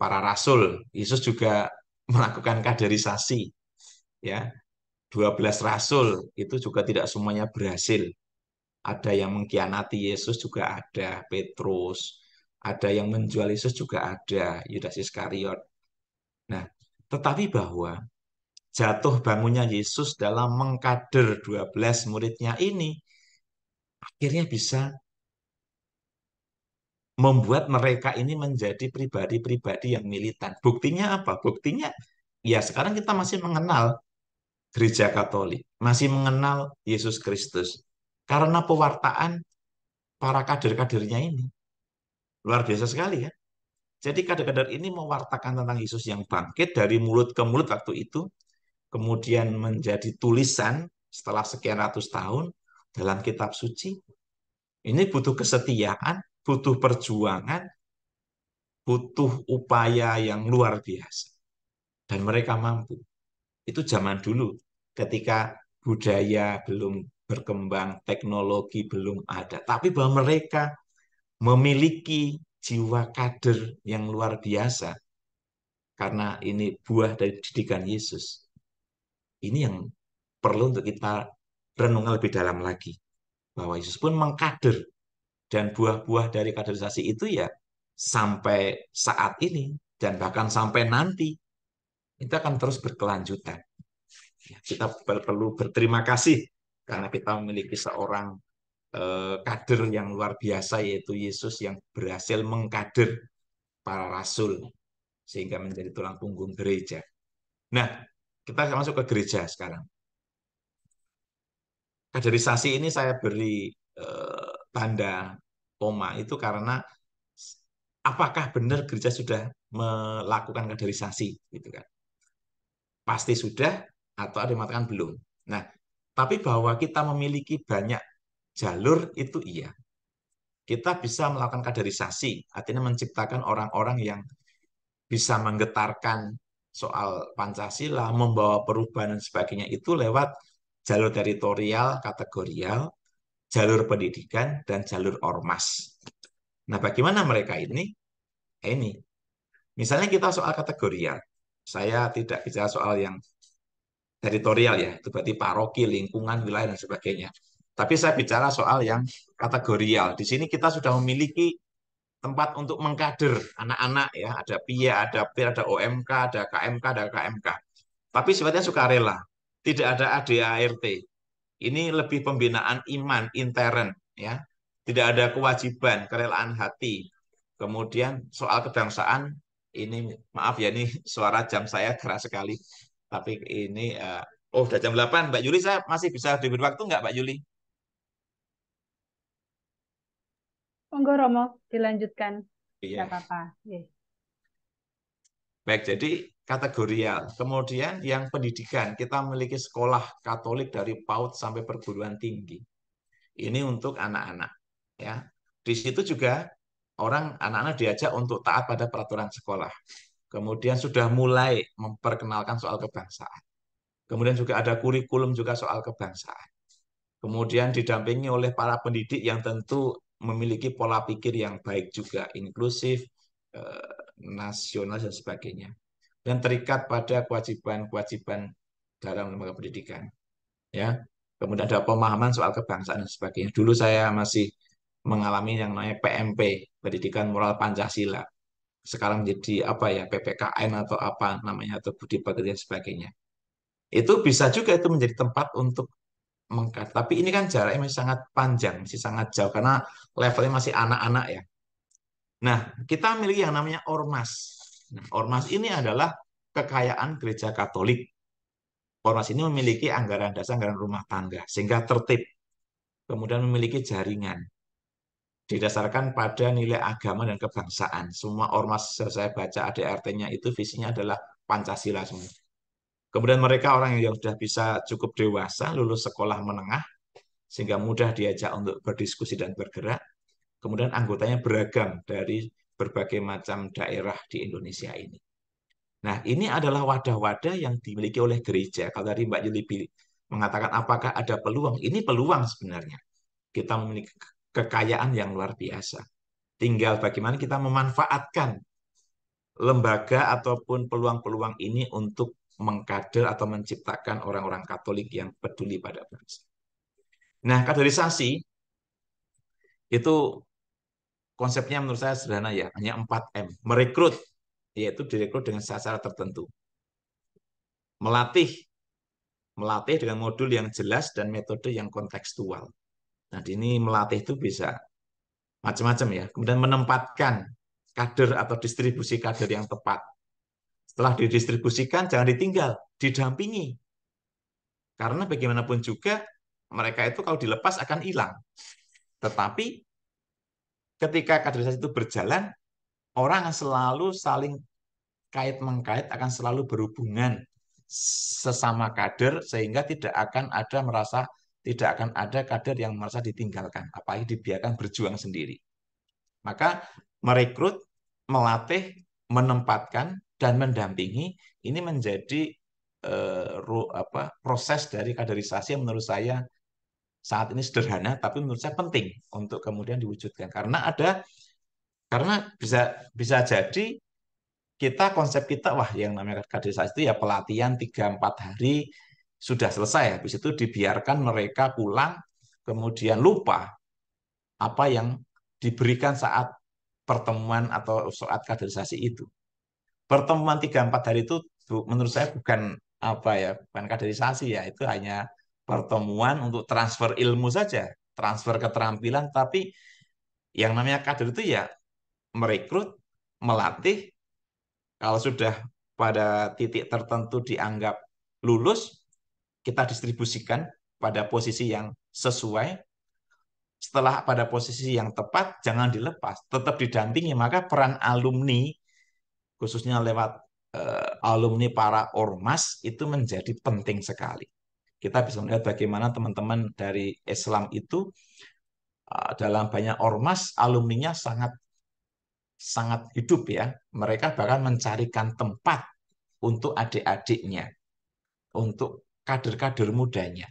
para rasul, Yesus juga *laughs* melakukan kaderisasi. Ya, 12 rasul itu juga tidak semuanya berhasil. Ada yang mengkhianati Yesus juga ada, Petrus, ada yang menjual Yesus juga ada, Yudas Iskariot. Nah, tetapi bahwa jatuh bangunnya Yesus dalam mengkader 12 muridnya ini akhirnya bisa membuat mereka ini menjadi pribadi-pribadi yang militan. Buktinya apa? Buktinya ya sekarang kita masih mengenal gereja Katolik, masih mengenal Yesus Kristus. Karena pewartaan para kader-kadernya ini. Luar biasa sekali ya. Jadi kader-kader ini mewartakan tentang Yesus yang bangkit dari mulut ke mulut waktu itu, kemudian menjadi tulisan setelah sekian ratus tahun dalam kitab suci. Ini butuh kesetiaan, butuh perjuangan, butuh upaya yang luar biasa. Dan mereka mampu. Itu zaman dulu ketika budaya belum berkembang, teknologi belum ada. Tapi bahwa mereka memiliki jiwa kader yang luar biasa karena ini buah dari didikan Yesus. Ini yang perlu untuk kita renungkan lebih dalam lagi. Bahwa Yesus pun mengkader dan buah-buah dari kaderisasi itu ya sampai saat ini dan bahkan sampai nanti itu akan terus berkelanjutan. Ya, kita perlu berterima kasih karena kita memiliki seorang Eh, kader yang luar biasa yaitu Yesus yang berhasil mengkader para rasul sehingga menjadi tulang punggung gereja. Nah, kita masuk ke gereja sekarang. Kaderisasi ini saya beri eh, tanda koma itu karena apakah benar gereja sudah melakukan kaderisasi gitu kan. Pasti sudah atau ada yang mengatakan belum. Nah, tapi bahwa kita memiliki banyak jalur itu iya. Kita bisa melakukan kaderisasi, artinya menciptakan orang-orang yang bisa menggetarkan soal Pancasila, membawa perubahan dan sebagainya itu lewat jalur teritorial, kategorial, jalur pendidikan, dan jalur ormas. Nah, bagaimana mereka ini? ini. Misalnya kita soal kategorial. Saya tidak bicara soal yang teritorial ya, itu berarti paroki, lingkungan, wilayah, dan sebagainya. Tapi saya bicara soal yang kategorial. Di sini kita sudah memiliki tempat untuk mengkader anak-anak ya, ada PIA, ada PIR, ada OMK, ada KMK, ada KMK. Tapi sifatnya sukarela, tidak ada ADART. Ini lebih pembinaan iman intern ya. Tidak ada kewajiban, kerelaan hati. Kemudian soal kebangsaan ini maaf ya ini suara jam saya keras sekali. Tapi ini uh, oh udah jam 8 Mbak Yuli saya masih bisa diberi waktu enggak Mbak Yuli? Monggo Romo, dilanjutkan. Iya. apa-apa. Yeah. Baik, jadi kategorial. Ya. Kemudian yang pendidikan, kita memiliki sekolah Katolik dari PAUD sampai perguruan tinggi. Ini untuk anak-anak. Ya, di situ juga orang anak-anak diajak untuk taat pada peraturan sekolah. Kemudian sudah mulai memperkenalkan soal kebangsaan. Kemudian juga ada kurikulum juga soal kebangsaan. Kemudian didampingi oleh para pendidik yang tentu memiliki pola pikir yang baik juga, inklusif, eh, nasional, dan sebagainya. Dan terikat pada kewajiban-kewajiban dalam lembaga pendidikan. ya Kemudian ada pemahaman soal kebangsaan dan sebagainya. Dulu saya masih mengalami yang namanya PMP, Pendidikan Moral Pancasila. Sekarang jadi apa ya, PPKN atau apa namanya, atau budi Pekerja dan sebagainya. Itu bisa juga itu menjadi tempat untuk mengkat. Tapi ini kan jaraknya masih sangat panjang, masih sangat jauh karena levelnya masih anak-anak ya. Nah, kita miliki yang namanya ormas. Nah, ormas ini adalah kekayaan gereja Katolik. Ormas ini memiliki anggaran dasar anggaran rumah tangga sehingga tertib. Kemudian memiliki jaringan didasarkan pada nilai agama dan kebangsaan. Semua ormas saya baca ADRT-nya itu visinya adalah Pancasila semua. Kemudian mereka orang yang sudah bisa cukup dewasa, lulus sekolah menengah, sehingga mudah diajak untuk berdiskusi dan bergerak. Kemudian anggotanya beragam dari berbagai macam daerah di Indonesia ini. Nah, ini adalah wadah-wadah yang dimiliki oleh gereja. Kalau tadi Mbak Yuli mengatakan apakah ada peluang, ini peluang sebenarnya. Kita memiliki kekayaan yang luar biasa. Tinggal bagaimana kita memanfaatkan lembaga ataupun peluang-peluang ini untuk mengkader atau menciptakan orang-orang Katolik yang peduli pada bangsa. Nah, kaderisasi itu konsepnya menurut saya sederhana ya, hanya 4M. Merekrut, yaitu direkrut dengan sasaran tertentu. Melatih, melatih dengan modul yang jelas dan metode yang kontekstual. Nah, ini melatih itu bisa macam-macam ya. Kemudian menempatkan kader atau distribusi kader yang tepat setelah didistribusikan, jangan ditinggal, didampingi. Karena bagaimanapun juga, mereka itu kalau dilepas akan hilang. Tetapi ketika kaderisasi itu berjalan, orang selalu saling kait-mengkait, akan selalu berhubungan sesama kader, sehingga tidak akan ada merasa, tidak akan ada kader yang merasa ditinggalkan, apalagi dibiarkan berjuang sendiri. Maka merekrut, melatih, menempatkan, dan mendampingi ini menjadi eh, ru, apa, proses dari kaderisasi yang menurut saya saat ini sederhana tapi menurut saya penting untuk kemudian diwujudkan karena ada karena bisa bisa jadi kita konsep kita wah yang namanya kaderisasi itu ya pelatihan 3 4 hari sudah selesai habis itu dibiarkan mereka pulang kemudian lupa apa yang diberikan saat pertemuan atau saat kaderisasi itu Pertemuan tiga empat hari itu menurut saya bukan apa ya, bukan kaderisasi ya, itu hanya pertemuan untuk transfer ilmu saja, transfer keterampilan, tapi yang namanya kader itu ya merekrut, melatih, kalau sudah pada titik tertentu dianggap lulus, kita distribusikan pada posisi yang sesuai, setelah pada posisi yang tepat, jangan dilepas, tetap didampingi. Maka peran alumni khususnya lewat eh, alumni para ormas itu menjadi penting sekali. Kita bisa melihat bagaimana teman-teman dari Islam itu eh, dalam banyak ormas alumninya sangat sangat hidup ya. Mereka bahkan mencarikan tempat untuk adik-adiknya, untuk kader-kader mudanya.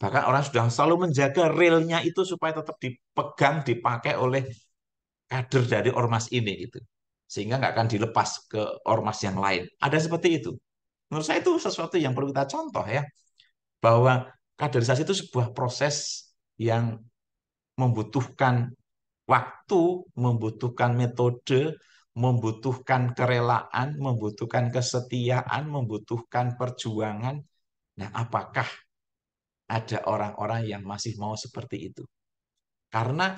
Bahkan orang sudah selalu menjaga relnya itu supaya tetap dipegang, dipakai oleh kader dari ormas ini gitu sehingga nggak akan dilepas ke ormas yang lain. Ada seperti itu. Menurut saya itu sesuatu yang perlu kita contoh ya, bahwa kaderisasi itu sebuah proses yang membutuhkan waktu, membutuhkan metode, membutuhkan kerelaan, membutuhkan kesetiaan, membutuhkan perjuangan. Nah, apakah ada orang-orang yang masih mau seperti itu? Karena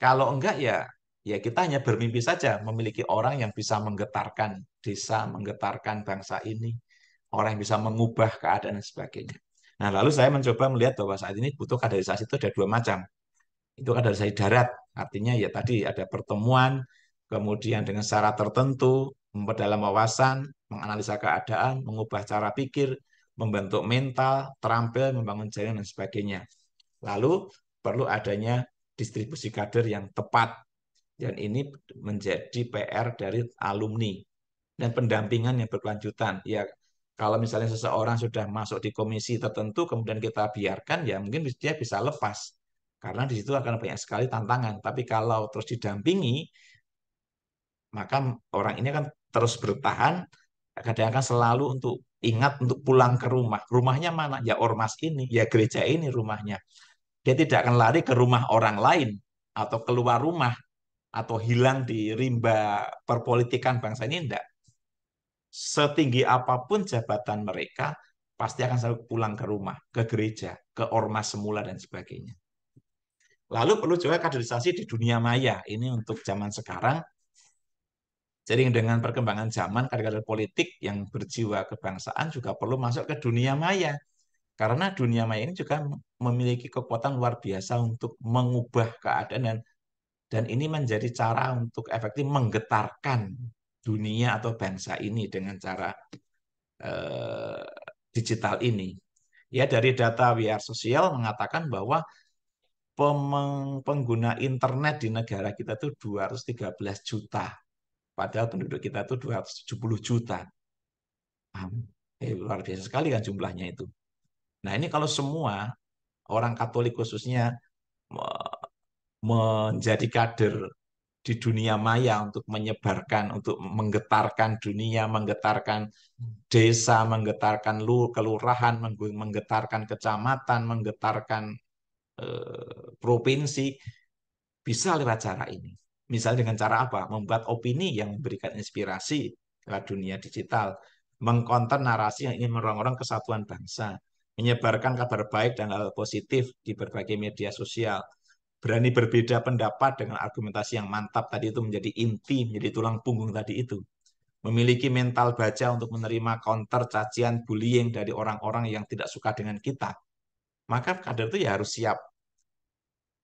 kalau enggak ya ya kita hanya bermimpi saja memiliki orang yang bisa menggetarkan desa, menggetarkan bangsa ini, orang yang bisa mengubah keadaan dan sebagainya. Nah, lalu saya mencoba melihat bahwa saat ini butuh kaderisasi itu ada dua macam. Itu kaderisasi darat, artinya ya tadi ada pertemuan, kemudian dengan secara tertentu, memperdalam wawasan, menganalisa keadaan, mengubah cara pikir, membentuk mental, terampil, membangun jaringan, dan sebagainya. Lalu perlu adanya distribusi kader yang tepat dan ini menjadi PR dari alumni dan pendampingan yang berkelanjutan ya kalau misalnya seseorang sudah masuk di komisi tertentu kemudian kita biarkan ya mungkin dia bisa lepas karena di situ akan banyak sekali tantangan tapi kalau terus didampingi maka orang ini akan terus bertahan kadang akan selalu untuk ingat untuk pulang ke rumah rumahnya mana ya ormas ini ya gereja ini rumahnya dia tidak akan lari ke rumah orang lain atau keluar rumah atau hilang di rimba perpolitikan bangsa ini enggak. Setinggi apapun jabatan mereka, pasti akan selalu pulang ke rumah, ke gereja, ke ormas semula dan sebagainya. Lalu perlu juga kaderisasi di dunia maya. Ini untuk zaman sekarang. Jadi dengan perkembangan zaman, kader-kader politik yang berjiwa kebangsaan juga perlu masuk ke dunia maya. Karena dunia maya ini juga memiliki kekuatan luar biasa untuk mengubah keadaan dan dan ini menjadi cara untuk efektif menggetarkan dunia atau bangsa ini dengan cara uh, digital ini. Ya dari data WR Sosial mengatakan bahwa pengguna internet di negara kita itu 213 juta. Padahal penduduk kita itu 270 juta. Eh, luar biasa sekali kan jumlahnya itu. Nah ini kalau semua orang Katolik khususnya menjadi kader di dunia maya untuk menyebarkan, untuk menggetarkan dunia, menggetarkan desa, menggetarkan kelurahan, menggetarkan kecamatan, menggetarkan eh, provinsi, bisa lewat cara ini. Misalnya dengan cara apa? Membuat opini yang memberikan inspirasi lewat dunia digital, mengkonten narasi yang ingin merongrong kesatuan bangsa, menyebarkan kabar baik dan hal positif di berbagai media sosial, berani berbeda pendapat dengan argumentasi yang mantap tadi itu menjadi inti, menjadi tulang punggung tadi itu. Memiliki mental baja untuk menerima counter cacian bullying dari orang-orang yang tidak suka dengan kita. Maka kader itu ya harus siap.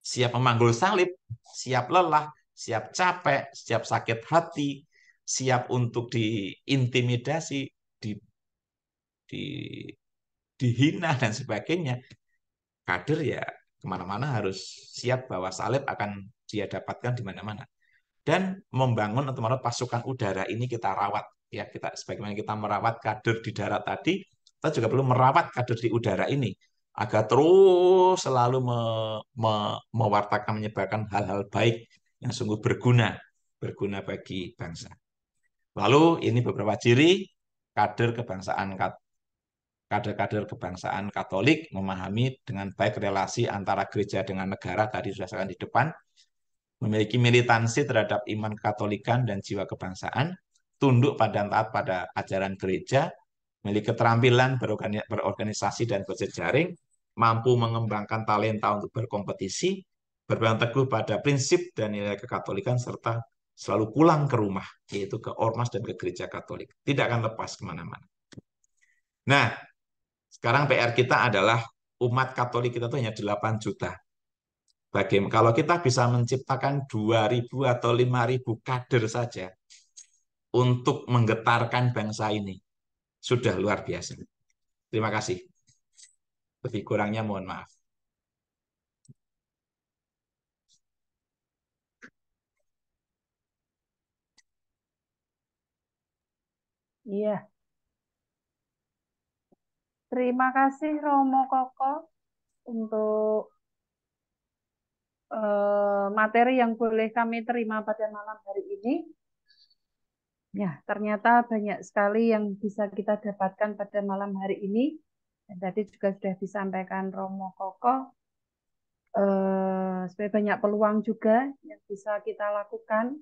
Siap memanggul salib, siap lelah, siap capek, siap sakit hati, siap untuk diintimidasi, di, di, dihina dan sebagainya. Kader ya kemana-mana harus siap bahwa salib akan dia dapatkan di mana-mana dan membangun atau menurut pasukan udara ini kita rawat ya kita sebagaimana kita merawat kader di darat tadi kita juga perlu merawat kader di udara ini agar terus selalu me, me, mewartakan menyebarkan hal-hal baik yang sungguh berguna berguna bagi bangsa lalu ini beberapa ciri kader kebangsaan kader-kader kebangsaan Katolik memahami dengan baik relasi antara gereja dengan negara tadi sudah saya di depan, memiliki militansi terhadap iman Katolikan dan jiwa kebangsaan, tunduk pada taat pada ajaran gereja, memiliki keterampilan berorganisasi dan berjejaring, mampu mengembangkan talenta untuk berkompetisi, berpegang teguh pada prinsip dan nilai kekatolikan serta selalu pulang ke rumah, yaitu ke ormas dan ke gereja Katolik. Tidak akan lepas kemana-mana. Nah, sekarang PR kita adalah umat Katolik kita tuh hanya 8 juta. Bagaimana kalau kita bisa menciptakan 2.000 atau 5.000 kader saja untuk menggetarkan bangsa ini, sudah luar biasa. Terima kasih. Lebih kurangnya mohon maaf. Iya, Terima kasih Romo Koko untuk uh, materi yang boleh kami terima pada malam hari ini. Ya, ternyata banyak sekali yang bisa kita dapatkan pada malam hari ini. Dan tadi juga sudah disampaikan Romo Koko. Uh, eh, sebenarnya banyak peluang juga yang bisa kita lakukan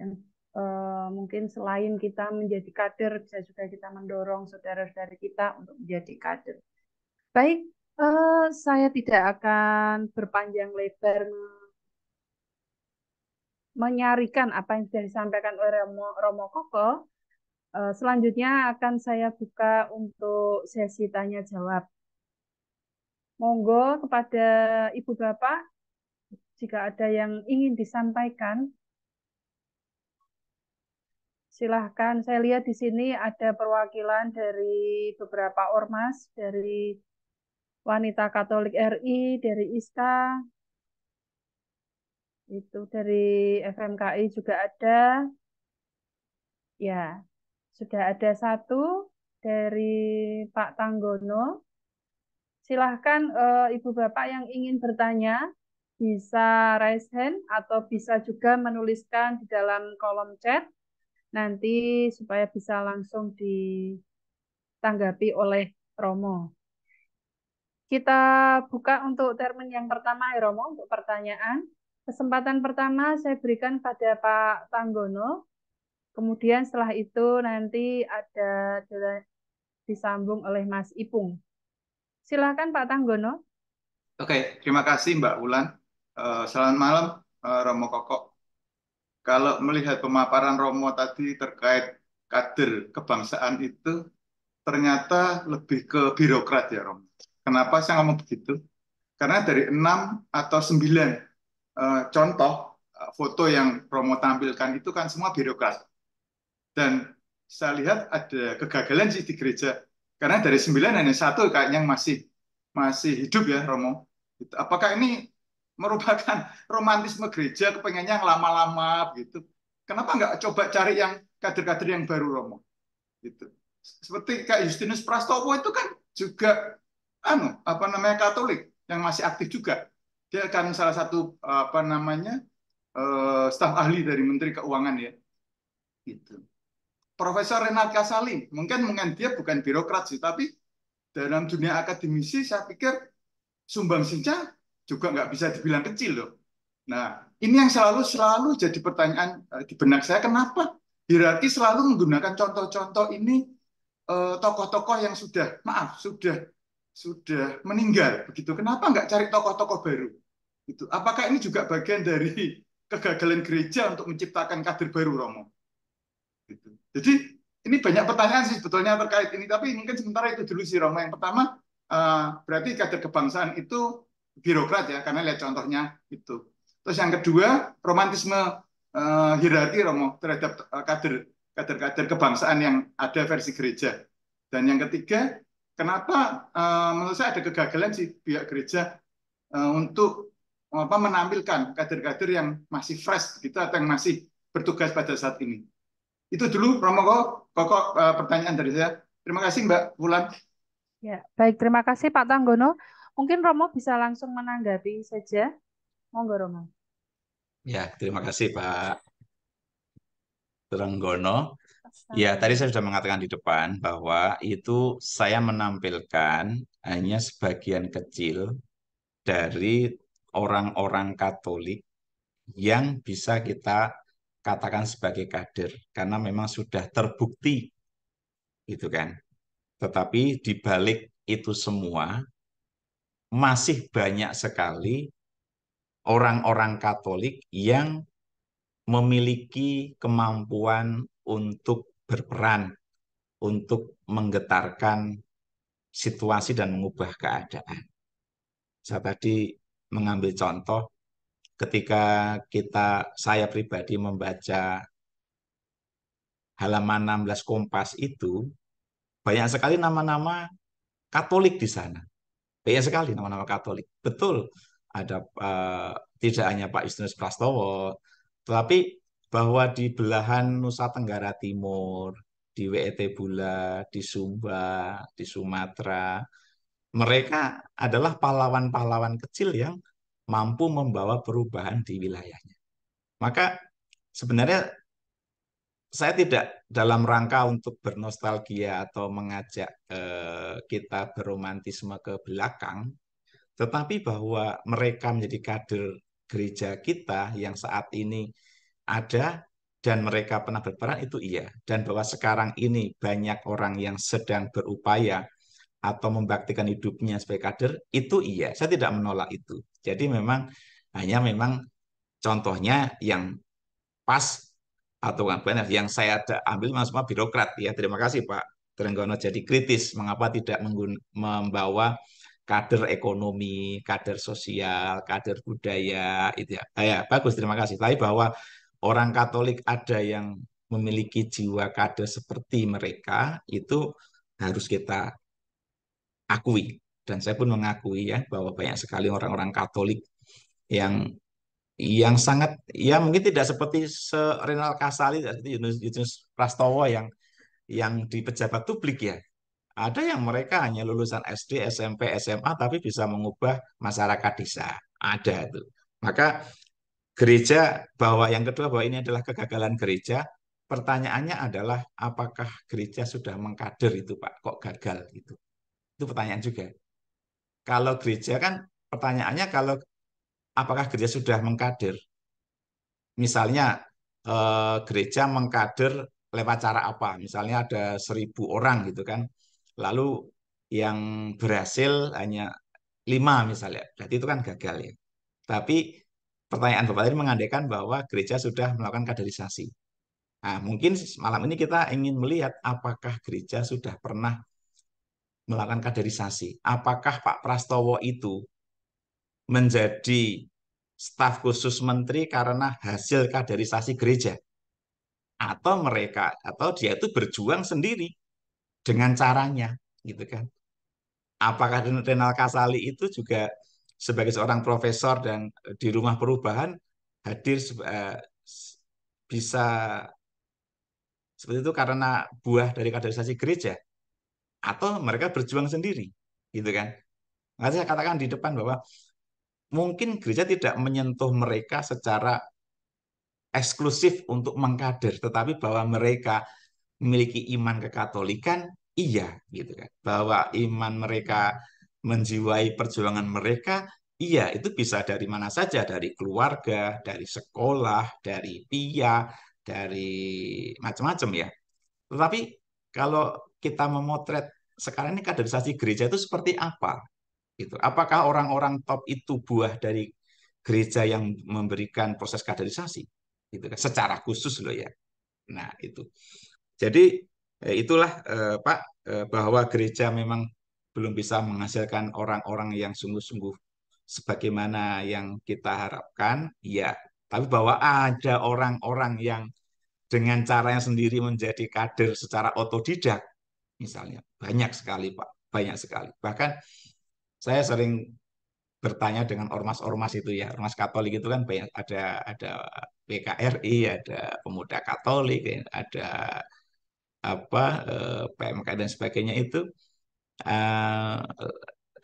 yang Eh, mungkin selain kita menjadi kader bisa juga kita mendorong saudara saudara kita untuk menjadi kader. Baik, eh, saya tidak akan berpanjang lebar menyarikan apa yang sudah disampaikan oleh Romo, Romo Koko. Eh, selanjutnya akan saya buka untuk sesi tanya jawab. Monggo kepada Ibu Bapak, jika ada yang ingin disampaikan Silahkan, saya lihat di sini ada perwakilan dari beberapa ormas, dari Wanita Katolik RI, dari ISKA, itu dari FMKI juga ada. Ya, sudah ada satu dari Pak Tanggono. Silahkan uh, Ibu Bapak yang ingin bertanya, bisa raise hand atau bisa juga menuliskan di dalam kolom chat nanti supaya bisa langsung ditanggapi oleh Romo. Kita buka untuk termin yang pertama, ya Romo, untuk pertanyaan. Kesempatan pertama saya berikan pada Pak Tanggono. Kemudian setelah itu nanti ada disambung oleh Mas Ipung. silakan Pak Tanggono. Oke, terima kasih Mbak Ulan. Uh, eh, selamat malam, eh, Romo Kokok kalau melihat pemaparan Romo tadi terkait kader kebangsaan itu ternyata lebih ke birokrat ya Romo. Kenapa saya ngomong begitu? Karena dari enam atau sembilan eh, contoh eh, foto yang Romo tampilkan itu kan semua birokrat. Dan saya lihat ada kegagalan sih di gereja. Karena dari sembilan hanya satu kayaknya yang masih masih hidup ya Romo. Apakah ini merupakan romantisme gereja kepengennya yang lama-lama gitu kenapa nggak coba cari yang kader-kader yang baru Romo gitu seperti Kak Justinus Prastowo itu kan juga anu apa namanya Katolik yang masih aktif juga dia kan salah satu apa namanya eh, staf ahli dari Menteri Keuangan ya gitu Profesor Renat Kasali mungkin mungkin dia bukan birokrat sih tapi dalam dunia akademisi saya pikir sumbang sumbangsinya juga nggak bisa dibilang kecil loh. Nah, ini yang selalu selalu jadi pertanyaan eh, di benak saya kenapa Hirati selalu menggunakan contoh-contoh ini eh, tokoh-tokoh yang sudah maaf sudah sudah meninggal begitu. Kenapa nggak cari tokoh-tokoh baru? Itu apakah ini juga bagian dari *laughs* kegagalan gereja untuk menciptakan kader baru Romo? Gitu. Jadi ini banyak pertanyaan sih sebetulnya terkait ini, tapi mungkin sementara itu dulu sih Romo. Yang pertama, eh, berarti kader kebangsaan itu birokrat ya karena lihat contohnya itu. Terus yang kedua romantisme uh, eh, hierarki Romo terhadap eh, kader kader-kader kebangsaan yang ada versi gereja. Dan yang ketiga, kenapa uh, menurut saya ada kegagalan sih pihak gereja uh, untuk apa menampilkan kader-kader yang masih fresh gitu atau yang masih bertugas pada saat ini. Itu dulu Romo kok kokok pertanyaan dari saya. Terima kasih Mbak Wulan. Ya, baik terima kasih Pak Tanggono. Mungkin Romo bisa langsung menanggapi saja. Monggo Romo. Ya, terima kasih Pak Terenggono. Ya, tadi saya sudah mengatakan di depan bahwa itu saya menampilkan hanya sebagian kecil dari orang-orang Katolik yang bisa kita katakan sebagai kader karena memang sudah terbukti gitu kan. Tetapi di balik itu semua masih banyak sekali orang-orang Katolik yang memiliki kemampuan untuk berperan, untuk menggetarkan situasi dan mengubah keadaan. Saya tadi mengambil contoh ketika kita saya pribadi membaca halaman 16 Kompas itu banyak sekali nama-nama Katolik di sana banyak sekali nama-nama Katolik. Betul, ada uh, tidak hanya Pak Justinus Prastowo, tetapi bahwa di belahan Nusa Tenggara Timur, di WET Bula, di Sumba, di Sumatera, mereka adalah pahlawan-pahlawan kecil yang mampu membawa perubahan di wilayahnya. Maka sebenarnya saya tidak dalam rangka untuk bernostalgia atau mengajak eh, kita beromantisme ke belakang, tetapi bahwa mereka menjadi kader gereja kita yang saat ini ada dan mereka pernah berperan itu iya. Dan bahwa sekarang ini banyak orang yang sedang berupaya atau membaktikan hidupnya sebagai kader, itu iya. Saya tidak menolak itu. Jadi memang hanya memang contohnya yang pas atau bukan banyak yang saya ambil semua birokrat ya terima kasih Pak Trenggono jadi kritis mengapa tidak membawa kader ekonomi kader sosial kader budaya itu ya, eh, ya bagus terima kasih tapi bahwa orang Katolik ada yang memiliki jiwa kader seperti mereka itu harus kita akui dan saya pun mengakui ya bahwa banyak sekali orang-orang Katolik yang yang sangat ya mungkin tidak seperti se Renal Kasali seperti Yunus, Yunus Prastowo yang yang di pejabat publik ya. Ada yang mereka hanya lulusan SD, SMP, SMA tapi bisa mengubah masyarakat desa. Ada itu. Maka gereja bahwa yang kedua bahwa ini adalah kegagalan gereja, pertanyaannya adalah apakah gereja sudah mengkader itu Pak? Kok gagal itu? Itu pertanyaan juga. Kalau gereja kan pertanyaannya kalau apakah gereja sudah mengkader? Misalnya eh, gereja mengkader lewat cara apa? Misalnya ada seribu orang gitu kan, lalu yang berhasil hanya lima misalnya, berarti itu kan gagal ya. Tapi pertanyaan Bapak tadi mengandaikan bahwa gereja sudah melakukan kaderisasi. Nah, mungkin malam ini kita ingin melihat apakah gereja sudah pernah melakukan kaderisasi. Apakah Pak Prastowo itu menjadi staf khusus menteri karena hasil kaderisasi gereja. Atau mereka, atau dia itu berjuang sendiri dengan caranya, gitu kan. Apakah Renal Kasali itu juga sebagai seorang profesor dan eh, di rumah perubahan hadir eh, bisa seperti itu karena buah dari kaderisasi gereja atau mereka berjuang sendiri gitu kan makanya saya katakan di depan bahwa mungkin gereja tidak menyentuh mereka secara eksklusif untuk mengkader, tetapi bahwa mereka memiliki iman kekatolikan, iya gitu kan. Bahwa iman mereka menjiwai perjuangan mereka, iya itu bisa dari mana saja, dari keluarga, dari sekolah, dari pia, dari macam-macam ya. Tetapi kalau kita memotret sekarang ini kaderisasi gereja itu seperti apa? Itu. Apakah orang-orang top itu buah dari gereja yang memberikan proses kaderisasi? Itu kan. secara khusus loh ya. Nah, itu. Jadi eh, itulah eh, Pak eh, bahwa gereja memang belum bisa menghasilkan orang-orang yang sungguh-sungguh sebagaimana yang kita harapkan, ya. Tapi bahwa ada orang-orang yang dengan cara yang sendiri menjadi kader secara otodidak, misalnya banyak sekali Pak, banyak sekali. Bahkan saya sering bertanya dengan ormas-ormas itu ya ormas Katolik itu kan banyak ada ada PKRI ada pemuda Katolik ada apa eh, PMK dan sebagainya itu eh,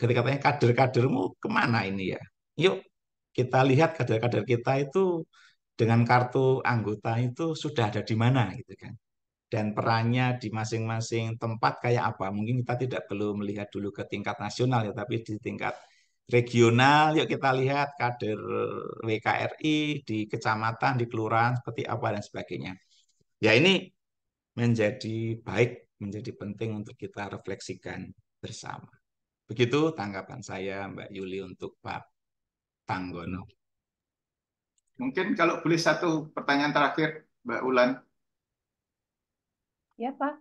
ketika tanya kader-kadermu kemana ini ya yuk kita lihat kader-kader kita itu dengan kartu anggota itu sudah ada di mana gitu kan dan perannya di masing-masing tempat kayak apa. Mungkin kita tidak perlu melihat dulu ke tingkat nasional ya, tapi di tingkat regional yuk kita lihat kader WKRI di kecamatan, di kelurahan seperti apa dan sebagainya. Ya ini menjadi baik, menjadi penting untuk kita refleksikan bersama. Begitu tanggapan saya Mbak Yuli untuk Pak Tanggono. Mungkin kalau boleh satu pertanyaan terakhir Mbak Ulan ya Pak.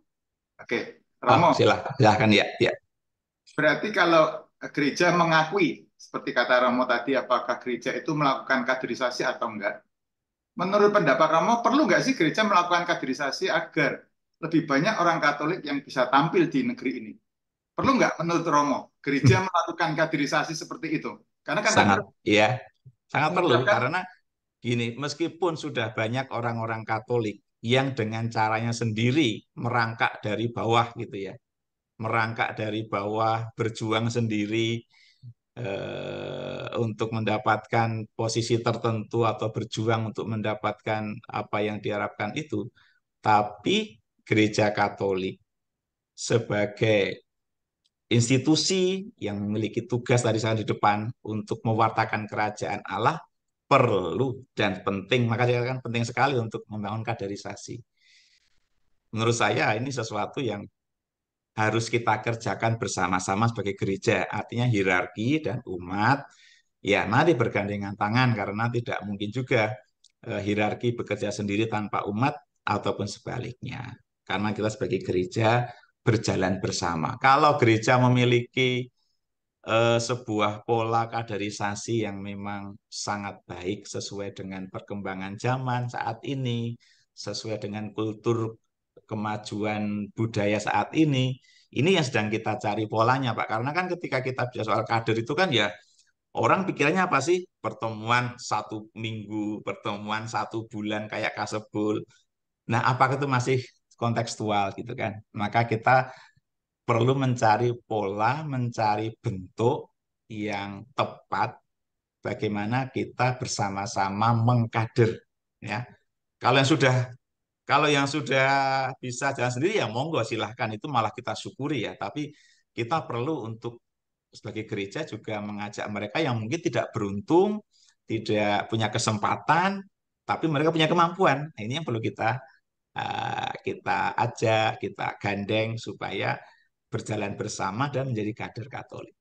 Oke, ah, Romo. Oh, silahkan, silahkan ya, ya. Berarti kalau gereja mengakui, seperti kata Romo tadi, apakah gereja itu melakukan kaderisasi atau enggak? Menurut pendapat Romo, perlu nggak sih gereja melakukan kaderisasi agar lebih banyak orang Katolik yang bisa tampil di negeri ini? Perlu nggak menurut Romo gereja hmm. melakukan kaderisasi seperti itu? Karena kan sangat, ya, sangat perlu kan? karena gini, meskipun sudah banyak orang-orang Katolik yang dengan caranya sendiri merangkak dari bawah gitu ya. Merangkak dari bawah, berjuang sendiri eh, untuk mendapatkan posisi tertentu atau berjuang untuk mendapatkan apa yang diharapkan itu. Tapi gereja Katolik sebagai institusi yang memiliki tugas dari sana di depan untuk mewartakan kerajaan Allah perlu dan penting. Maka saya katakan penting sekali untuk membangun kaderisasi. Menurut saya ini sesuatu yang harus kita kerjakan bersama-sama sebagai gereja. Artinya hierarki dan umat ya nanti bergandengan tangan karena tidak mungkin juga eh, hierarki bekerja sendiri tanpa umat ataupun sebaliknya. Karena kita sebagai gereja berjalan bersama. Kalau gereja memiliki Eh, sebuah pola kaderisasi yang memang sangat baik sesuai dengan perkembangan zaman saat ini, sesuai dengan kultur kemajuan budaya saat ini. Ini yang sedang kita cari polanya, Pak. Karena kan ketika kita bicara soal kader itu kan ya orang pikirannya apa sih? Pertemuan satu minggu, pertemuan satu bulan kayak kasebul. Nah, apakah itu masih kontekstual gitu kan? Maka kita perlu mencari pola, mencari bentuk yang tepat bagaimana kita bersama-sama mengkader ya. Kalau yang sudah kalau yang sudah bisa jalan sendiri ya monggo silahkan itu malah kita syukuri ya. Tapi kita perlu untuk sebagai gereja juga mengajak mereka yang mungkin tidak beruntung, tidak punya kesempatan, tapi mereka punya kemampuan. Nah, ini yang perlu kita eh, kita ajak, kita gandeng supaya berjalan bersama dan menjadi kader Katolik.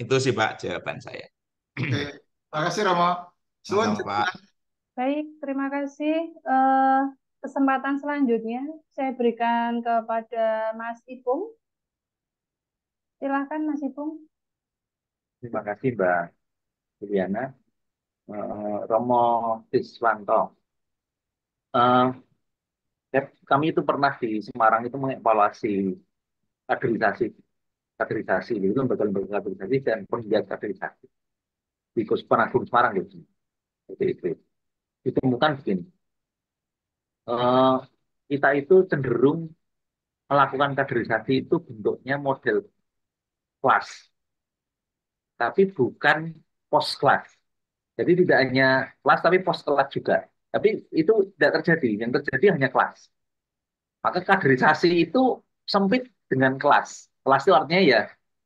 Itu sih Pak jawaban saya. terima kasih Romo. Selamat. Baik, terima kasih. Eh, kesempatan selanjutnya saya berikan kepada Mas Ipung. Silahkan Mas Ipung. Terima kasih Mbak Juliana. Eh, Romo Siswanto. Uh, kami itu pernah di Semarang itu mengevaluasi kaderisasi kaderisasi itu kan lembaga-lembaga kaderisasi dan penggiat kaderisasi di Kuspanasur Semarang gitu jadi itu ditemukan begini uh, eh, kita itu cenderung melakukan kaderisasi itu bentuknya model kelas tapi bukan pos kelas jadi tidak hanya kelas tapi pos kelas juga tapi itu tidak terjadi yang terjadi hanya kelas maka kaderisasi itu sempit dengan kelas. Kelas itu artinya ya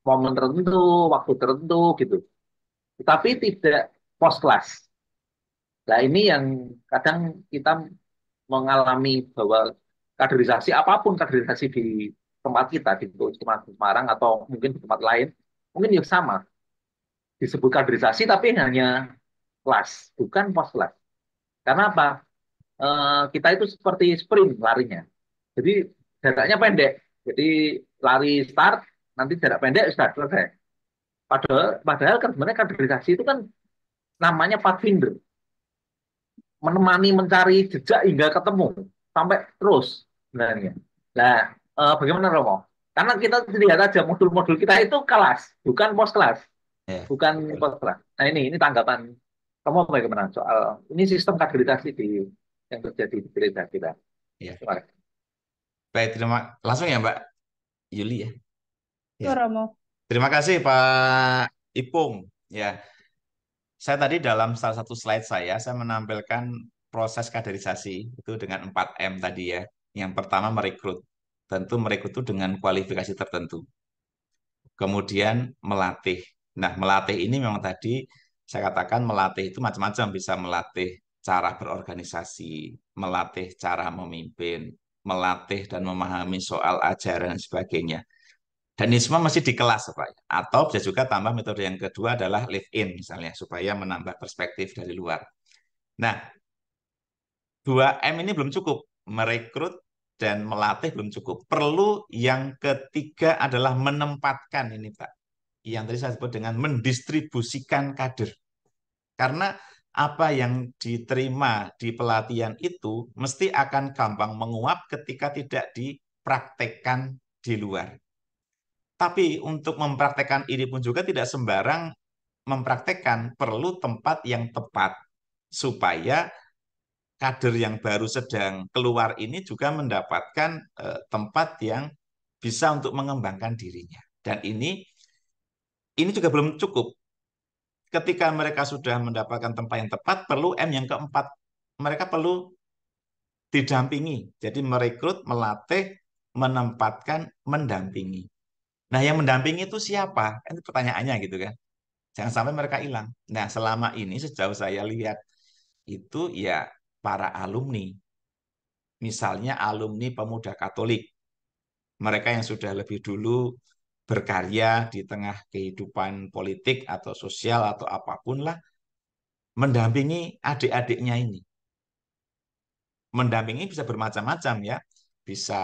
momen tertentu, waktu tertentu gitu. Tetapi tidak post kelas. Nah ini yang kadang kita mengalami bahwa kaderisasi apapun kaderisasi di tempat kita di Semarang atau mungkin di tempat lain mungkin ya sama disebut kaderisasi tapi hanya kelas bukan post kelas karena apa eh, kita itu seperti sprint larinya jadi jaraknya pendek jadi lari start, nanti jarak pendek sudah selesai. Padahal, padahal kan sebenarnya kaderisasi itu kan namanya pathfinder. Menemani mencari jejak hingga ketemu. Sampai terus sebenarnya. Nah, e, bagaimana Romo? Karena kita lihat aja modul-modul kita itu kelas, bukan pos kelas. Yeah. bukan post kelas. Nah ini, ini tanggapan kamu bagaimana soal ini sistem kaderisasi di yang terjadi di gereja kita. Yeah. Ya. Baik, terima langsung ya Mbak. Yuli ya. Ya. Romo. Terima kasih Pak Ipung. Ya, saya tadi dalam salah satu slide saya, saya menampilkan proses kaderisasi itu dengan 4M tadi ya. Yang pertama merekrut. Tentu merekrut itu dengan kualifikasi tertentu. Kemudian melatih. Nah, melatih ini memang tadi saya katakan melatih itu macam-macam. Bisa melatih cara berorganisasi, melatih cara memimpin, melatih dan memahami soal ajaran dan sebagainya. Dan ini semua masih di kelas, Pak. Atau bisa juga tambah metode yang kedua adalah live-in misalnya, supaya menambah perspektif dari luar. Nah, 2M ini belum cukup. Merekrut dan melatih belum cukup. Perlu yang ketiga adalah menempatkan ini, Pak. Yang tadi saya sebut dengan mendistribusikan kader. Karena apa yang diterima di pelatihan itu mesti akan gampang menguap ketika tidak dipraktekkan di luar. Tapi untuk mempraktekkan ini pun juga tidak sembarang mempraktekkan, perlu tempat yang tepat supaya kader yang baru sedang keluar ini juga mendapatkan eh, tempat yang bisa untuk mengembangkan dirinya. Dan ini ini juga belum cukup ketika mereka sudah mendapatkan tempat yang tepat, perlu M yang keempat. Mereka perlu didampingi. Jadi merekrut, melatih, menempatkan, mendampingi. Nah, yang mendampingi itu siapa? Kan itu pertanyaannya gitu kan. Jangan sampai mereka hilang. Nah, selama ini sejauh saya lihat itu ya para alumni. Misalnya alumni pemuda Katolik. Mereka yang sudah lebih dulu berkarya di tengah kehidupan politik atau sosial atau apapun lah, mendampingi adik-adiknya ini. Mendampingi bisa bermacam-macam ya, bisa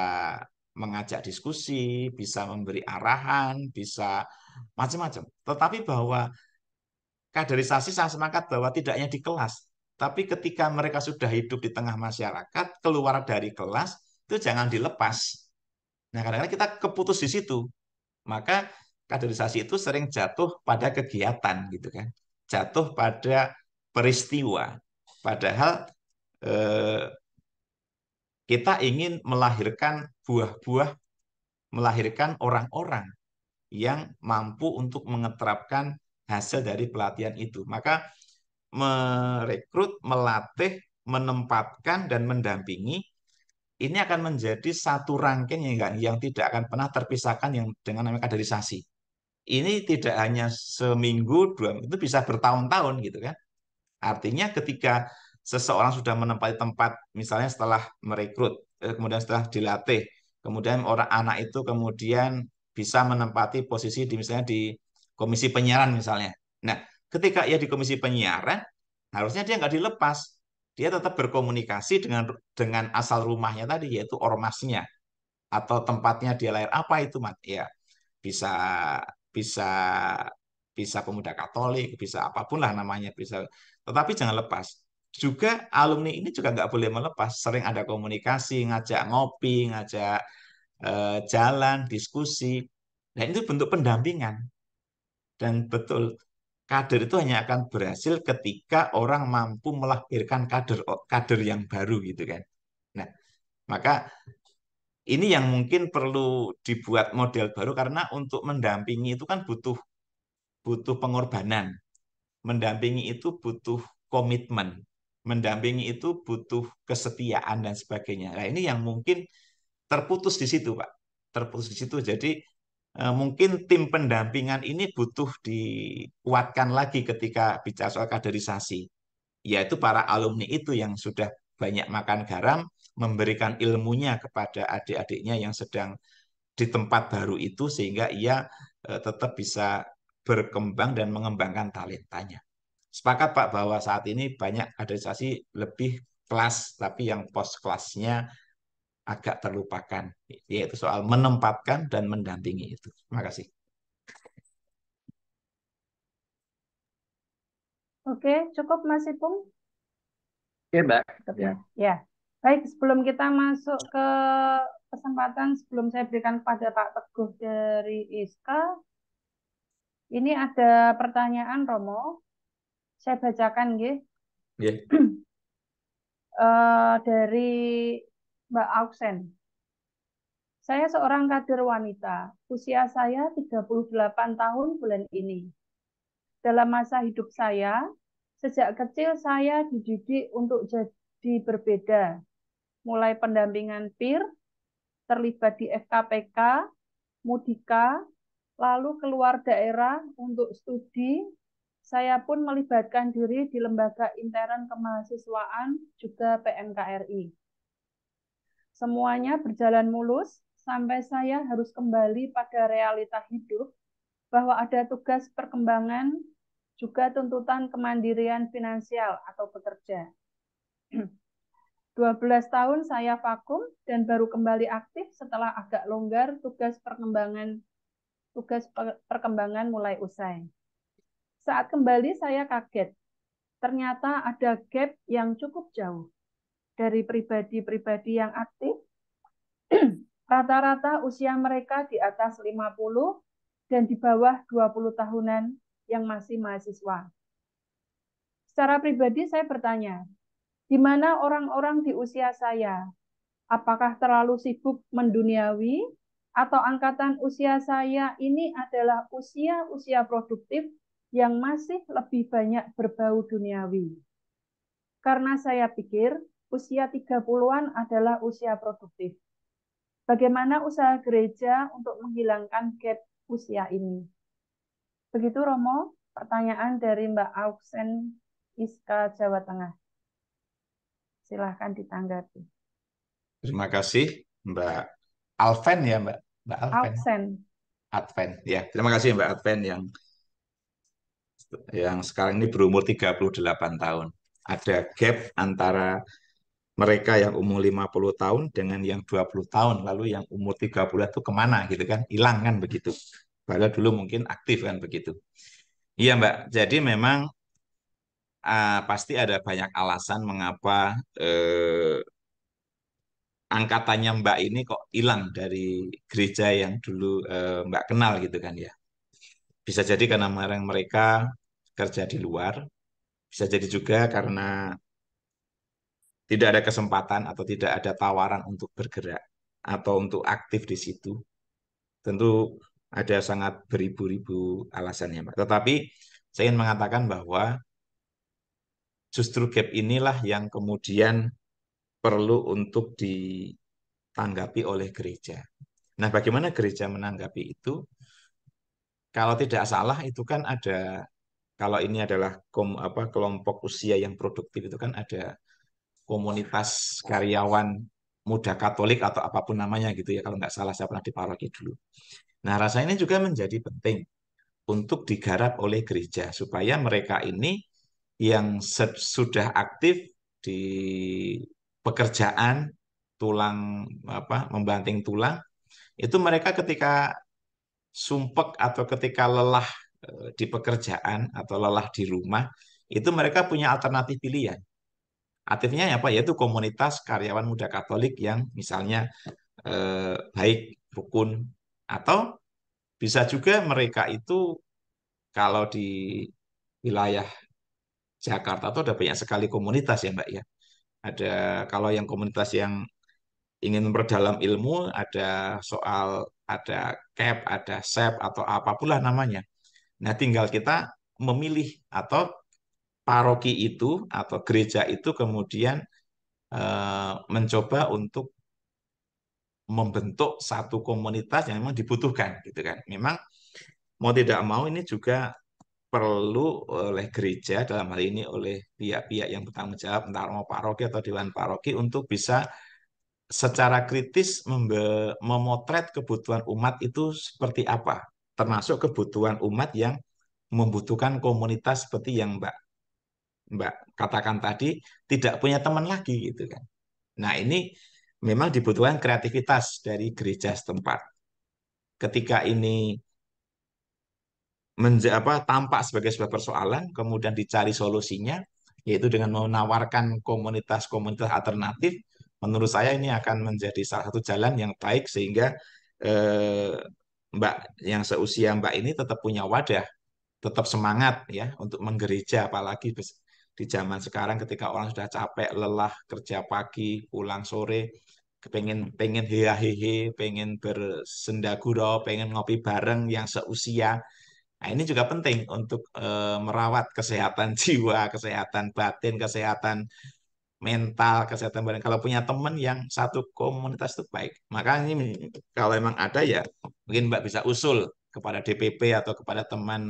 mengajak diskusi, bisa memberi arahan, bisa macam-macam. Tetapi bahwa kaderisasi saya semangat bahwa tidak hanya di kelas, tapi ketika mereka sudah hidup di tengah masyarakat, keluar dari kelas, itu jangan dilepas. Nah, kadang-kadang kita keputus di situ. Maka kaderisasi itu sering jatuh pada kegiatan gitu kan. Jatuh pada peristiwa. Padahal eh, kita ingin melahirkan buah-buah, melahirkan orang-orang yang mampu untuk mengeterapkan hasil dari pelatihan itu. Maka merekrut, melatih, menempatkan, dan mendampingi ini akan menjadi satu rangkaian yang, yang tidak akan pernah terpisahkan yang dengan namanya kaderisasi. Ini tidak hanya seminggu, dua itu bisa bertahun-tahun gitu kan. Artinya ketika seseorang sudah menempati tempat, misalnya setelah merekrut, eh, kemudian setelah dilatih, kemudian orang anak itu kemudian bisa menempati posisi di misalnya di komisi penyiaran misalnya. Nah, ketika ia di komisi penyiaran, harusnya dia nggak dilepas dia tetap berkomunikasi dengan dengan asal rumahnya tadi yaitu ormasnya atau tempatnya dia lahir apa itu mat ya bisa bisa bisa pemuda Katolik bisa apapun lah namanya bisa tetapi jangan lepas juga alumni ini juga nggak boleh melepas sering ada komunikasi ngajak ngopi ngajak eh, jalan diskusi dan nah, itu bentuk pendampingan dan betul kader itu hanya akan berhasil ketika orang mampu melahirkan kader kader yang baru gitu kan. Nah, maka ini yang mungkin perlu dibuat model baru karena untuk mendampingi itu kan butuh butuh pengorbanan. Mendampingi itu butuh komitmen. Mendampingi itu butuh kesetiaan dan sebagainya. Nah, ini yang mungkin terputus di situ, Pak. Terputus di situ. Jadi Eh, mungkin tim pendampingan ini butuh dikuatkan lagi ketika bicara soal kaderisasi, yaitu para alumni itu yang sudah banyak makan garam, memberikan ilmunya kepada adik-adiknya yang sedang di tempat baru itu sehingga ia eh, tetap bisa berkembang dan mengembangkan talentanya. Sepakat Pak bahwa saat ini banyak kaderisasi lebih kelas tapi yang pos kelasnya agak terlupakan, yaitu soal menempatkan dan mendampingi itu. Terima kasih. Oke, cukup Mas Ipung? Oke, iya, Mbak. ya. ya. Baik, sebelum kita masuk ke kesempatan, sebelum saya berikan kepada Pak Teguh dari ISKA, ini ada pertanyaan, Romo. Saya bacakan, Gih. Yeah. uh, dari Mbak Auksen. Saya seorang kader wanita, usia saya 38 tahun bulan ini. Dalam masa hidup saya, sejak kecil saya dididik untuk jadi berbeda, mulai pendampingan pir, terlibat di FKPK, mudika, lalu keluar daerah untuk studi. Saya pun melibatkan diri di lembaga intern kemahasiswaan juga PMKRI. Semuanya berjalan mulus sampai saya harus kembali pada realita hidup bahwa ada tugas perkembangan juga tuntutan kemandirian finansial atau pekerja. 12 *clears throat* tahun saya vakum dan baru kembali aktif setelah agak longgar tugas perkembangan tugas perkembangan mulai usai. Saat kembali saya kaget. Ternyata ada gap yang cukup jauh dari pribadi-pribadi yang aktif. *clears throat* Rata-rata usia mereka di atas 50 dan di bawah 20 tahunan yang masih mahasiswa. Secara pribadi saya bertanya, di mana orang-orang di usia saya? Apakah terlalu sibuk menduniawi atau angkatan usia saya ini adalah usia-usia produktif yang masih lebih banyak berbau duniawi. Karena saya pikir usia 30-an adalah usia produktif. Bagaimana usaha gereja untuk menghilangkan gap usia ini? Begitu Romo, pertanyaan dari Mbak Auksen Iska Jawa Tengah. Silahkan ditanggapi. Terima kasih Mbak Alven ya Mbak. Mbak Alven. Auksen. Advent ya. Terima kasih Mbak Advent yang yang sekarang ini berumur 38 tahun. Ada gap antara mereka yang umur 50 tahun dengan yang 20 tahun lalu yang umur 30 itu kemana gitu kan hilang kan begitu padahal dulu mungkin aktif kan begitu iya mbak jadi memang uh, pasti ada banyak alasan mengapa uh, angkatannya mbak ini kok hilang dari gereja yang dulu uh, mbak kenal gitu kan ya bisa jadi karena mereka kerja di luar bisa jadi juga karena tidak ada kesempatan atau tidak ada tawaran untuk bergerak atau untuk aktif di situ, tentu ada sangat beribu-ribu alasannya, Pak. Tetapi saya ingin mengatakan bahwa justru gap inilah yang kemudian perlu untuk ditanggapi oleh gereja. Nah, bagaimana gereja menanggapi itu? Kalau tidak salah itu kan ada kalau ini adalah kom, apa, kelompok usia yang produktif itu kan ada komunitas karyawan muda Katolik atau apapun namanya gitu ya kalau nggak salah saya pernah di paroki dulu. Nah rasa ini juga menjadi penting untuk digarap oleh gereja supaya mereka ini yang sudah aktif di pekerjaan tulang apa membanting tulang itu mereka ketika sumpek atau ketika lelah eh, di pekerjaan atau lelah di rumah itu mereka punya alternatif pilihan aktifnya apa yaitu komunitas karyawan muda Katolik yang misalnya eh, baik rukun atau bisa juga mereka itu kalau di wilayah Jakarta itu ada banyak sekali komunitas ya Mbak ya. Ada kalau yang komunitas yang ingin memperdalam ilmu ada soal ada CAP, ada SEP atau apapun lah namanya. Nah, tinggal kita memilih atau paroki itu atau gereja itu kemudian eh, mencoba untuk membentuk satu komunitas yang memang dibutuhkan gitu kan. Memang mau tidak mau ini juga perlu oleh gereja dalam hal ini oleh pihak-pihak yang bertanggung jawab entah mau paroki atau dewan paroki untuk bisa secara kritis memotret kebutuhan umat itu seperti apa termasuk kebutuhan umat yang membutuhkan komunitas seperti yang Mbak Mbak katakan tadi tidak punya teman lagi gitu kan. Nah, ini memang dibutuhkan kreativitas dari gereja setempat. Ketika ini menja, apa, tampak sebagai sebuah persoalan, kemudian dicari solusinya, yaitu dengan menawarkan komunitas-komunitas alternatif, menurut saya ini akan menjadi salah satu jalan yang baik sehingga eh, Mbak yang seusia Mbak ini tetap punya wadah, tetap semangat ya untuk menggereja apalagi di zaman sekarang ketika orang sudah capek, lelah, kerja pagi, pulang sore, pengen pengen hehehe hehe, pengen bersenda gurau, pengen ngopi bareng yang seusia. Nah, ini juga penting untuk e, merawat kesehatan *laughs* jiwa, kesehatan batin, kesehatan mental, kesehatan badan. Kalau punya teman yang satu komunitas itu baik. Maka ini kalau memang ada ya mungkin Mbak bisa usul kepada DPP atau kepada teman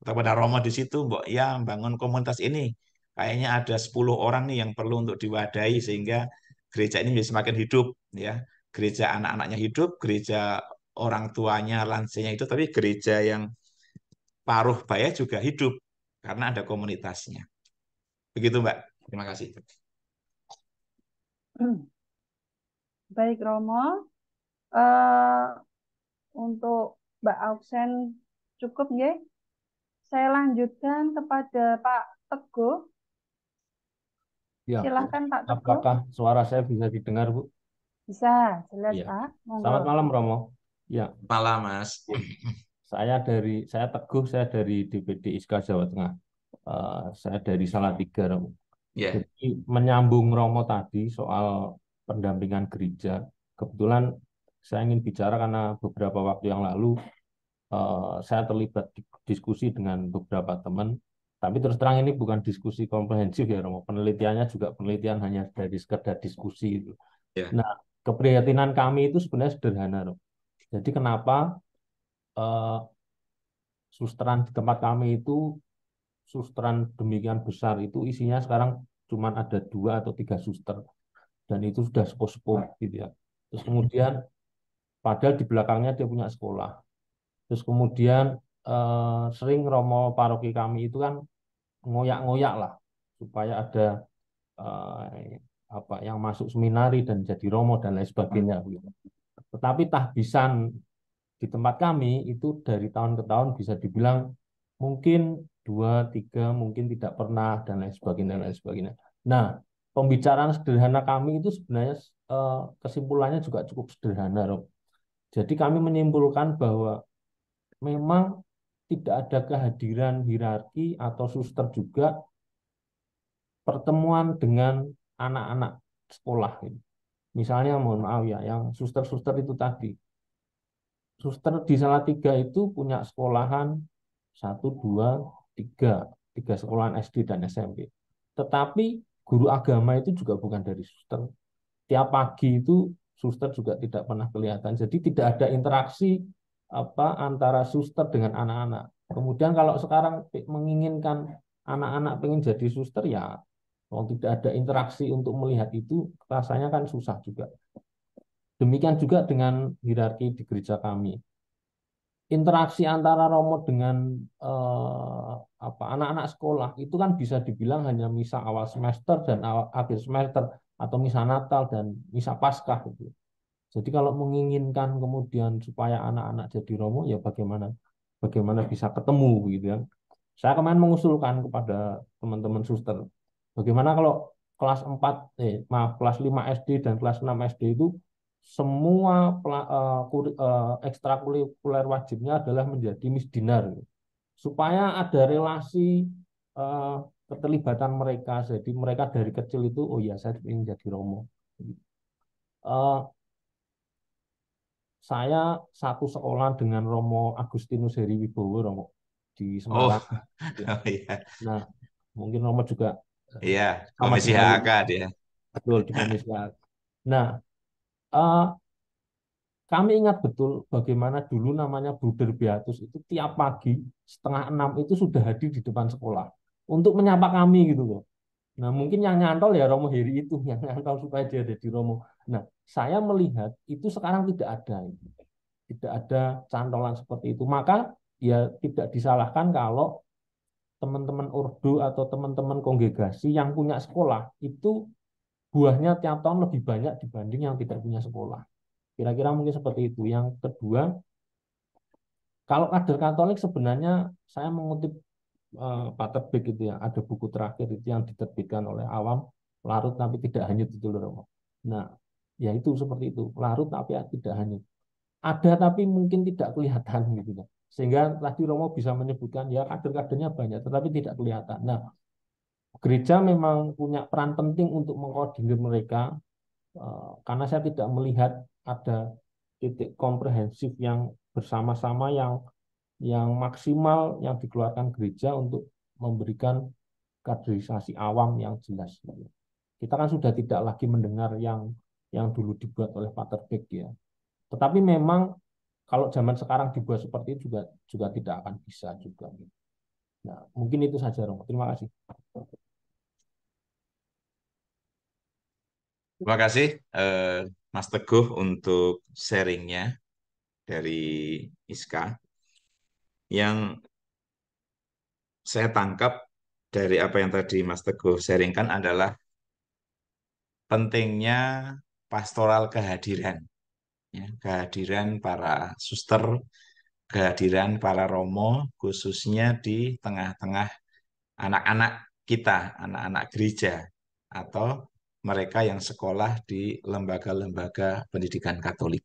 atau kepada Romo di situ, Mbak, ya bangun komunitas ini kayaknya ada 10 orang nih yang perlu untuk diwadahi sehingga gereja ini menjadi semakin hidup ya gereja anak-anaknya hidup gereja orang tuanya lansianya itu tapi gereja yang paruh baya juga hidup karena ada komunitasnya begitu mbak terima kasih hmm. baik Romo uh, untuk Mbak Auksen cukup ya saya lanjutkan kepada Pak Teguh Ya. Silahkan Pak Teguh. Apakah suara saya bisa didengar, Bu? Bisa, jelas ya. Pak. Monggo. Selamat malam Romo. Ya. Malam Mas. Ya. Saya dari saya Teguh, saya dari DPD ISKA Jawa Tengah. Uh, saya dari Salatiga Romo. Ya. Jadi menyambung Romo tadi soal pendampingan gereja. Kebetulan saya ingin bicara karena beberapa waktu yang lalu uh, saya terlibat diskusi dengan beberapa teman tapi terus terang ini bukan diskusi komprehensif ya Romo. Penelitiannya juga penelitian hanya dari sekedar diskusi itu. Yeah. Nah, keprihatinan kami itu sebenarnya sederhana Romo. Jadi kenapa uh, susteran di tempat kami itu susteran demikian besar itu isinya sekarang cuma ada dua atau tiga suster dan itu sudah sepo-sepo gitu ya. Terus kemudian padahal di belakangnya dia punya sekolah. Terus kemudian eh, sering romo paroki kami itu kan ngoyak-ngoyak lah supaya ada eh, apa yang masuk seminari dan jadi romo dan lain sebagainya hmm. gitu. Tetapi tahbisan di tempat kami itu dari tahun ke tahun bisa dibilang mungkin dua tiga mungkin tidak pernah dan lain sebagainya dan lain sebagainya. Nah pembicaraan sederhana kami itu sebenarnya eh, kesimpulannya juga cukup sederhana Rob. Jadi kami menyimpulkan bahwa memang tidak ada kehadiran hierarki atau suster juga pertemuan dengan anak-anak sekolah. ini. Misalnya mohon maaf ya, yang suster-suster itu tadi. Suster di salah tiga itu punya sekolahan satu, dua, tiga, Tiga sekolahan SD dan SMP. Tetapi guru agama itu juga bukan dari suster. Tiap pagi itu suster juga tidak pernah kelihatan. Jadi tidak ada interaksi apa antara suster dengan anak-anak. Kemudian kalau sekarang menginginkan anak-anak pengen jadi suster ya kalau tidak ada interaksi untuk melihat itu rasanya kan susah juga. Demikian juga dengan hierarki di gereja kami. Interaksi antara romo dengan eh, apa anak-anak sekolah itu kan bisa dibilang hanya misa awal semester dan awal, akhir semester atau misa Natal dan misa Paskah gitu. Jadi kalau menginginkan kemudian supaya anak-anak jadi romo ya bagaimana bagaimana bisa ketemu gitu ya. Saya kemarin mengusulkan kepada teman-teman suster bagaimana kalau kelas 4 eh maaf kelas 5 SD dan kelas 6 SD itu semua uh, uh, ekstrakurikuler wajibnya adalah menjadi misdinar gitu. supaya ada relasi uh, keterlibatan mereka jadi mereka dari kecil itu oh ya saya ingin jadi romo uh, saya satu sekolah dengan Romo Agustinus Heri Wibowo Romo di Semarang. Oh, *laughs* oh iya. Nah, mungkin Romo juga eh, Iya, Komisi Hak dia. Betul di Komisi Hak. Nah, uh, kami ingat betul bagaimana dulu namanya Bruder Beatus itu tiap pagi setengah enam itu sudah hadir di depan sekolah untuk menyapa kami gitu loh. Nah mungkin yang nyantol ya Romo Heri itu yang nyantol supaya dia ada di Romo Nah, saya melihat itu sekarang tidak ada. Tidak ada cantolan seperti itu. Maka ya tidak disalahkan kalau teman-teman ordo atau teman-teman kongregasi yang punya sekolah itu buahnya tiap tahun lebih banyak dibanding yang tidak punya sekolah. Kira-kira mungkin seperti itu. Yang kedua, kalau kader Katolik sebenarnya saya mengutip eh, Pater Beck itu ya, ada buku terakhir itu yang diterbitkan oleh awam larut tapi tidak hanya itu Nah, ya itu seperti itu larut tapi tidak hanya ada tapi mungkin tidak kelihatan gitu sehingga tadi Romo bisa menyebutkan ya kader-kadernya banyak tetapi tidak kelihatan nah gereja memang punya peran penting untuk mengkoordinir mereka eh, karena saya tidak melihat ada titik komprehensif yang bersama-sama yang yang maksimal yang dikeluarkan gereja untuk memberikan kaderisasi awam yang jelas. Kita kan sudah tidak lagi mendengar yang yang dulu dibuat oleh Paterbeck ya. Tetapi memang kalau zaman sekarang dibuat seperti itu juga juga tidak akan bisa juga. Gitu. Nah, mungkin itu saja Romo. Terima kasih. Terima kasih eh, Mas Teguh untuk sharingnya dari Iska. Yang saya tangkap dari apa yang tadi Mas Teguh sharingkan adalah pentingnya pastoral kehadiran ya, kehadiran para suster kehadiran para romo khususnya di tengah-tengah anak-anak kita anak-anak gereja atau mereka yang sekolah di lembaga-lembaga pendidikan Katolik.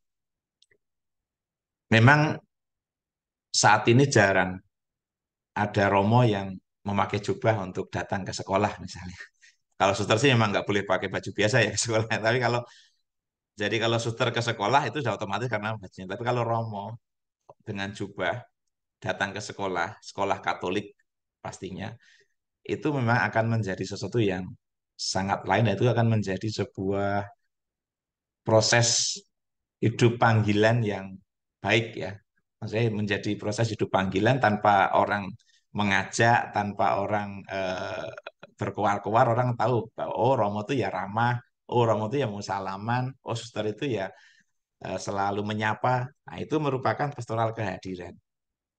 Memang saat ini jarang ada romo yang memakai jubah untuk datang ke sekolah misalnya. Kalau suster sih memang nggak boleh pakai baju biasa ya ke sekolah. *laughs* Tapi kalau jadi kalau suster ke sekolah itu sudah otomatis karena bajunya. Tapi kalau Romo dengan jubah datang ke sekolah, sekolah Katolik pastinya, itu memang akan menjadi sesuatu yang sangat lain. Itu akan menjadi sebuah proses hidup panggilan yang baik ya. Maksudnya menjadi proses hidup panggilan tanpa orang mengajak, tanpa orang eh, berkoar-koar, orang tahu bahwa oh Romo itu ya ramah, orang itu yang mau salaman, oh suster itu ya eh, selalu menyapa. Nah, itu merupakan pastoral kehadiran.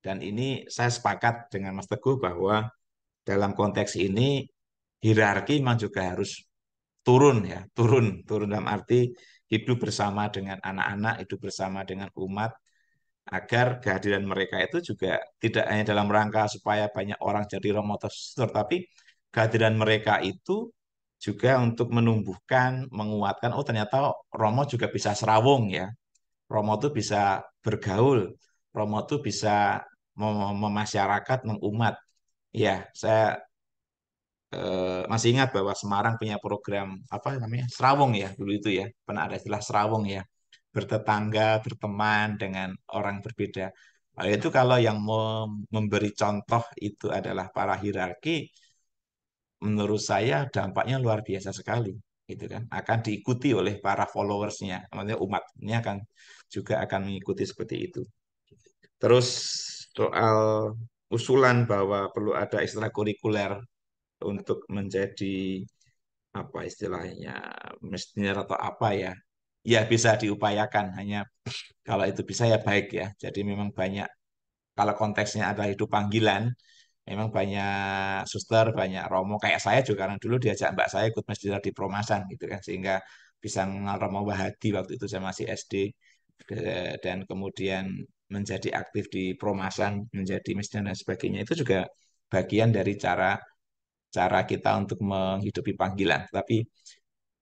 Dan ini saya sepakat dengan Mas Teguh bahwa dalam konteks ini hierarki memang juga harus turun ya, turun, turun dalam arti hidup bersama dengan anak-anak, hidup bersama dengan umat agar kehadiran mereka itu juga tidak hanya dalam rangka supaya banyak orang jadi romotos tapi kehadiran mereka itu juga untuk menumbuhkan, menguatkan. Oh ternyata Romo juga bisa serawung ya. Romo itu bisa bergaul. Romo itu bisa mem memasyarakat, mengumat. Ya, saya eh, masih ingat bahwa Semarang punya program apa namanya serawung ya dulu itu ya pernah ada istilah serawung ya bertetangga, berteman dengan orang berbeda. Nah, itu kalau yang memberi contoh itu adalah para hierarki, menurut saya dampaknya luar biasa sekali gitu kan akan diikuti oleh para followersnya maksudnya umatnya akan juga akan mengikuti seperti itu terus soal usulan bahwa perlu ada kurikuler untuk menjadi apa istilahnya mestinya atau apa ya ya bisa diupayakan hanya kalau itu bisa ya baik ya jadi memang banyak kalau konteksnya adalah itu panggilan memang banyak suster, banyak romo kayak saya juga karena dulu diajak mbak saya ikut masjid di Promasan gitu kan sehingga bisa mengenal romo Wahadi waktu itu saya masih SD dan kemudian menjadi aktif di Promasan, menjadi misdan dan sebagainya itu juga bagian dari cara cara kita untuk menghidupi panggilan. Tapi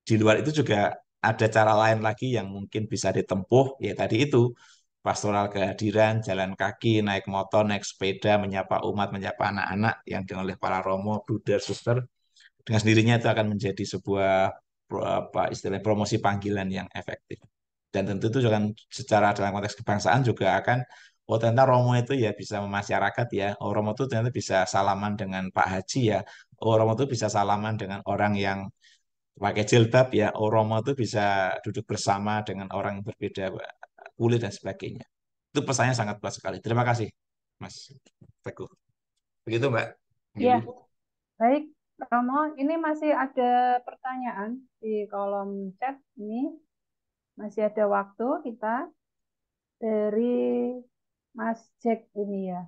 di luar itu juga ada cara lain lagi yang mungkin bisa ditempuh ya tadi itu pastoral kehadiran, jalan kaki, naik motor, naik sepeda, menyapa umat, menyapa anak-anak yang dengan oleh para romo, bruder, suster, dengan sendirinya itu akan menjadi sebuah apa istilahnya promosi panggilan yang efektif. Dan tentu itu juga secara dalam konteks kebangsaan juga akan oh ternyata romo itu ya bisa memasyarakat ya, oh romo itu ternyata bisa salaman dengan Pak Haji ya, oh romo itu bisa salaman dengan orang yang pakai jilbab ya oh romo itu bisa duduk bersama dengan orang yang berbeda kulit dan sebagainya. Itu pesannya sangat luas sekali. Terima kasih, Mas Teguh. Begitu, Mbak. Iya. Baik, Romo. Ini masih ada pertanyaan di kolom chat ini. Masih ada waktu kita dari Mas Jack ini ya.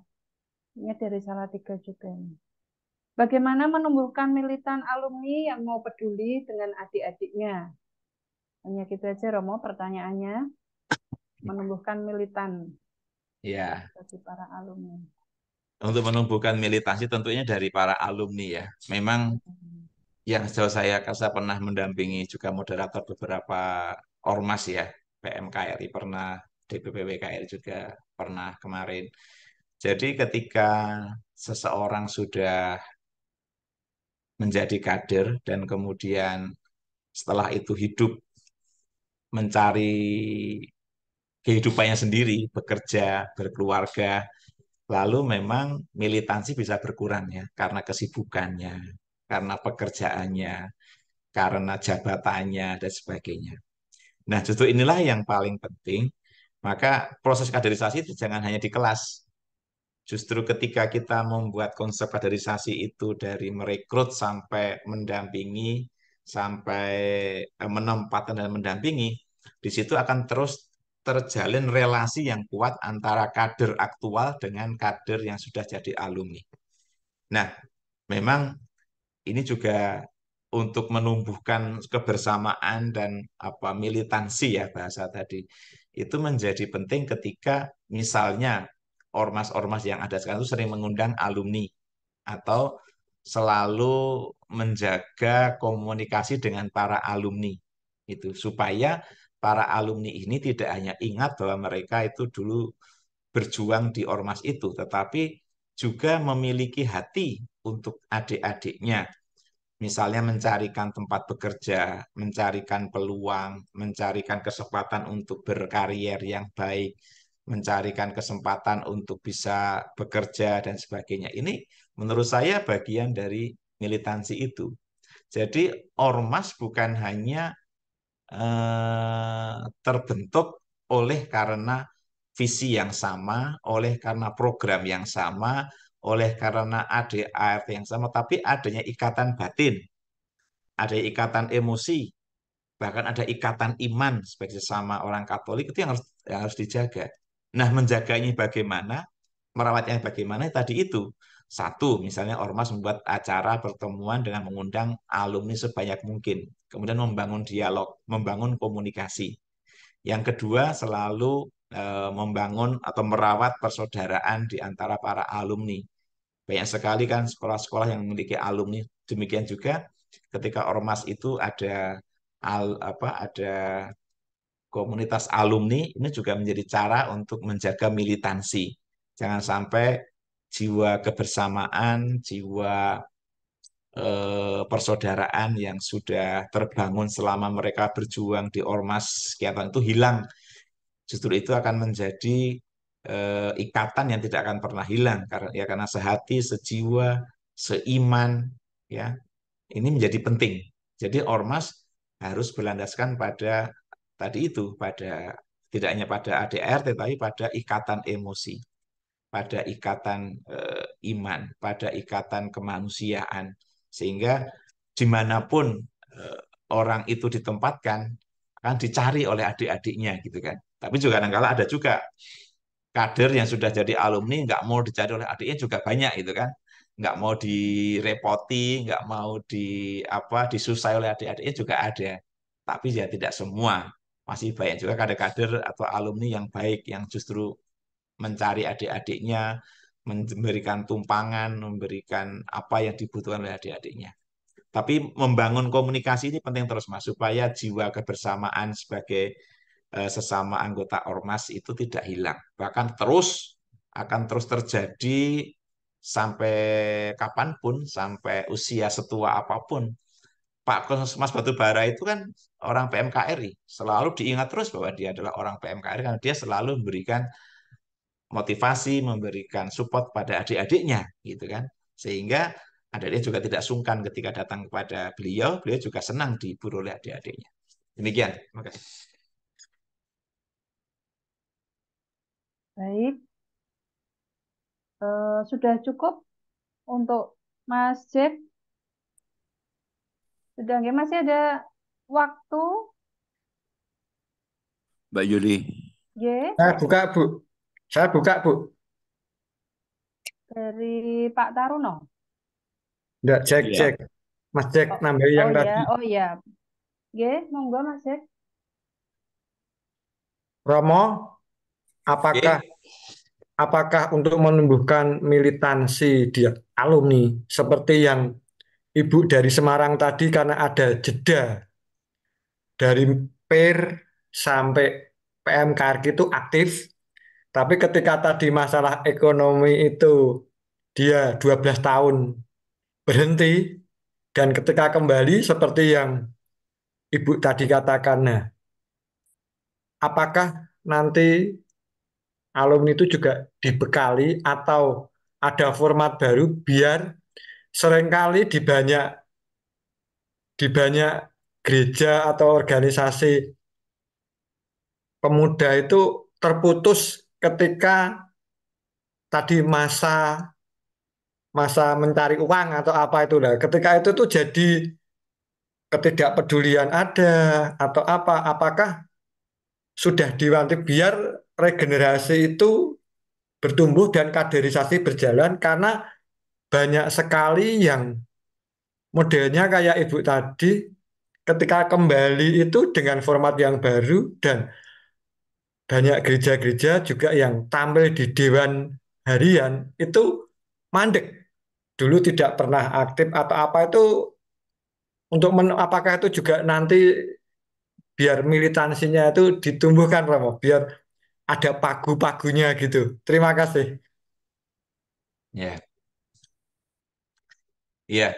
Ini dari salah tiga juga ini. Bagaimana menumbuhkan militan alumni yang mau peduli dengan adik-adiknya? Hanya gitu aja Romo pertanyaannya menumbuhkan militan. Ya. Bagi para alumni. Untuk menumbuhkan militansi tentunya dari para alumni ya. Memang mm-hmm. yang sejauh saya kasa pernah mendampingi juga moderator beberapa ormas ya, PMKRI pernah, DPPWKR juga pernah kemarin. Jadi ketika seseorang sudah menjadi kader dan kemudian setelah itu hidup mencari kehidupannya sendiri, bekerja, berkeluarga. Lalu memang militansi bisa berkurang ya karena kesibukannya, karena pekerjaannya, karena jabatannya dan sebagainya. Nah, justru inilah yang paling penting. Maka proses kaderisasi itu jangan hanya di kelas. Justru ketika kita membuat konsep kaderisasi itu dari merekrut sampai mendampingi, sampai eh, menempatkan dan mendampingi, di situ akan terus terjalin relasi yang kuat antara kader aktual dengan kader yang sudah jadi alumni. Nah, memang ini juga untuk menumbuhkan kebersamaan dan apa militansi ya bahasa tadi itu menjadi penting ketika misalnya ormas-ormas yang ada sekarang itu sering mengundang alumni atau selalu menjaga komunikasi dengan para alumni itu supaya para alumni ini tidak hanya ingat bahwa mereka itu dulu berjuang di ormas itu, tetapi juga memiliki hati untuk adik-adiknya. Misalnya mencarikan tempat bekerja, mencarikan peluang, mencarikan kesempatan untuk berkarier yang baik, mencarikan kesempatan untuk bisa bekerja dan sebagainya. Ini menurut saya bagian dari militansi itu. Jadi ormas bukan hanya Eh, terbentuk oleh karena visi yang sama, oleh karena program yang sama, oleh karena ADART yang sama, tapi adanya ikatan batin, ada ikatan emosi, bahkan ada ikatan iman sebagai sesama orang Katolik itu yang harus yang harus dijaga. Nah, menjaganya bagaimana, merawatnya bagaimana tadi itu satu, misalnya Ormas membuat acara pertemuan dengan mengundang alumni sebanyak mungkin, kemudian membangun dialog, membangun komunikasi. Yang kedua, selalu e, membangun atau merawat persaudaraan di antara para alumni. Banyak sekali kan sekolah-sekolah yang memiliki alumni. Demikian juga ketika Ormas itu ada al, apa ada komunitas alumni ini juga menjadi cara untuk menjaga militansi. Jangan sampai jiwa kebersamaan, jiwa eh, persaudaraan yang sudah terbangun selama mereka berjuang di ormas kegiatan itu hilang. Justru itu akan menjadi eh, ikatan yang tidak akan pernah hilang karena ya karena sehati, sejiwa, seiman ya. Ini menjadi penting. Jadi ormas harus berlandaskan pada tadi itu pada tidak hanya pada ADRT tapi pada ikatan emosi pada ikatan eh, iman, pada ikatan kemanusiaan, sehingga dimanapun eh, orang itu ditempatkan akan dicari oleh adik-adiknya gitu kan. Tapi juga kadang ada juga kader yang sudah jadi alumni nggak mau dicari oleh adiknya juga banyak gitu kan nggak mau direpoti nggak mau di apa disusai oleh adik-adiknya juga ada tapi ya tidak semua masih banyak juga kader-kader atau alumni yang baik yang justru mencari adik-adiknya, memberikan tumpangan, memberikan apa yang dibutuhkan oleh adik-adiknya. Tapi membangun komunikasi ini penting terus Mas supaya jiwa kebersamaan sebagai eh, sesama anggota ormas itu tidak hilang. Bahkan terus akan terus terjadi sampai kapanpun, sampai usia setua apapun. Pak Mas Batubara itu kan orang PMKRI, selalu diingat terus bahwa dia adalah orang PMKRI karena dia selalu memberikan motivasi, memberikan support pada adik-adiknya gitu kan. Sehingga adik-adik juga tidak sungkan ketika datang kepada beliau, beliau juga senang diburu oleh adik-adiknya. Demikian, terima kasih. Baik, uh, sudah cukup untuk Mas Jeff. Sudah nggak masih ada waktu? Mbak Yuli. Yeah. Nah, buka Bu. Saya buka, Bu. Dari Pak Taruno. Enggak, cek iya. cek mas cek oh, nambah yang oh iya, tadi oh iya, oh iya. Oke, monggo Mas cek Romo, apakah apakah apakah untuk menumbuhkan militansi di alumni seperti yang Ibu dari Semarang tadi karena ada jeda dari PIR sampai PMKRG itu aktif, tapi ketika tadi masalah ekonomi itu dia 12 tahun berhenti dan ketika kembali seperti yang Ibu tadi katakan, nah, apakah nanti alumni itu juga dibekali atau ada format baru biar seringkali di banyak di banyak gereja atau organisasi pemuda itu terputus ketika tadi masa masa mencari uang atau apa itu lah ketika itu tuh jadi ketidakpedulian ada atau apa apakah sudah diwanti biar regenerasi itu bertumbuh dan kaderisasi berjalan karena banyak sekali yang modelnya kayak ibu tadi ketika kembali itu dengan format yang baru dan banyak gereja-gereja juga yang tampil di dewan harian itu mandek. Dulu tidak pernah aktif atau apa itu untuk men, apakah itu juga nanti biar militansinya itu ditumbuhkan Romo, biar ada pagu-pagunya gitu. Terima kasih. Ya. Yeah. Ya. Yeah.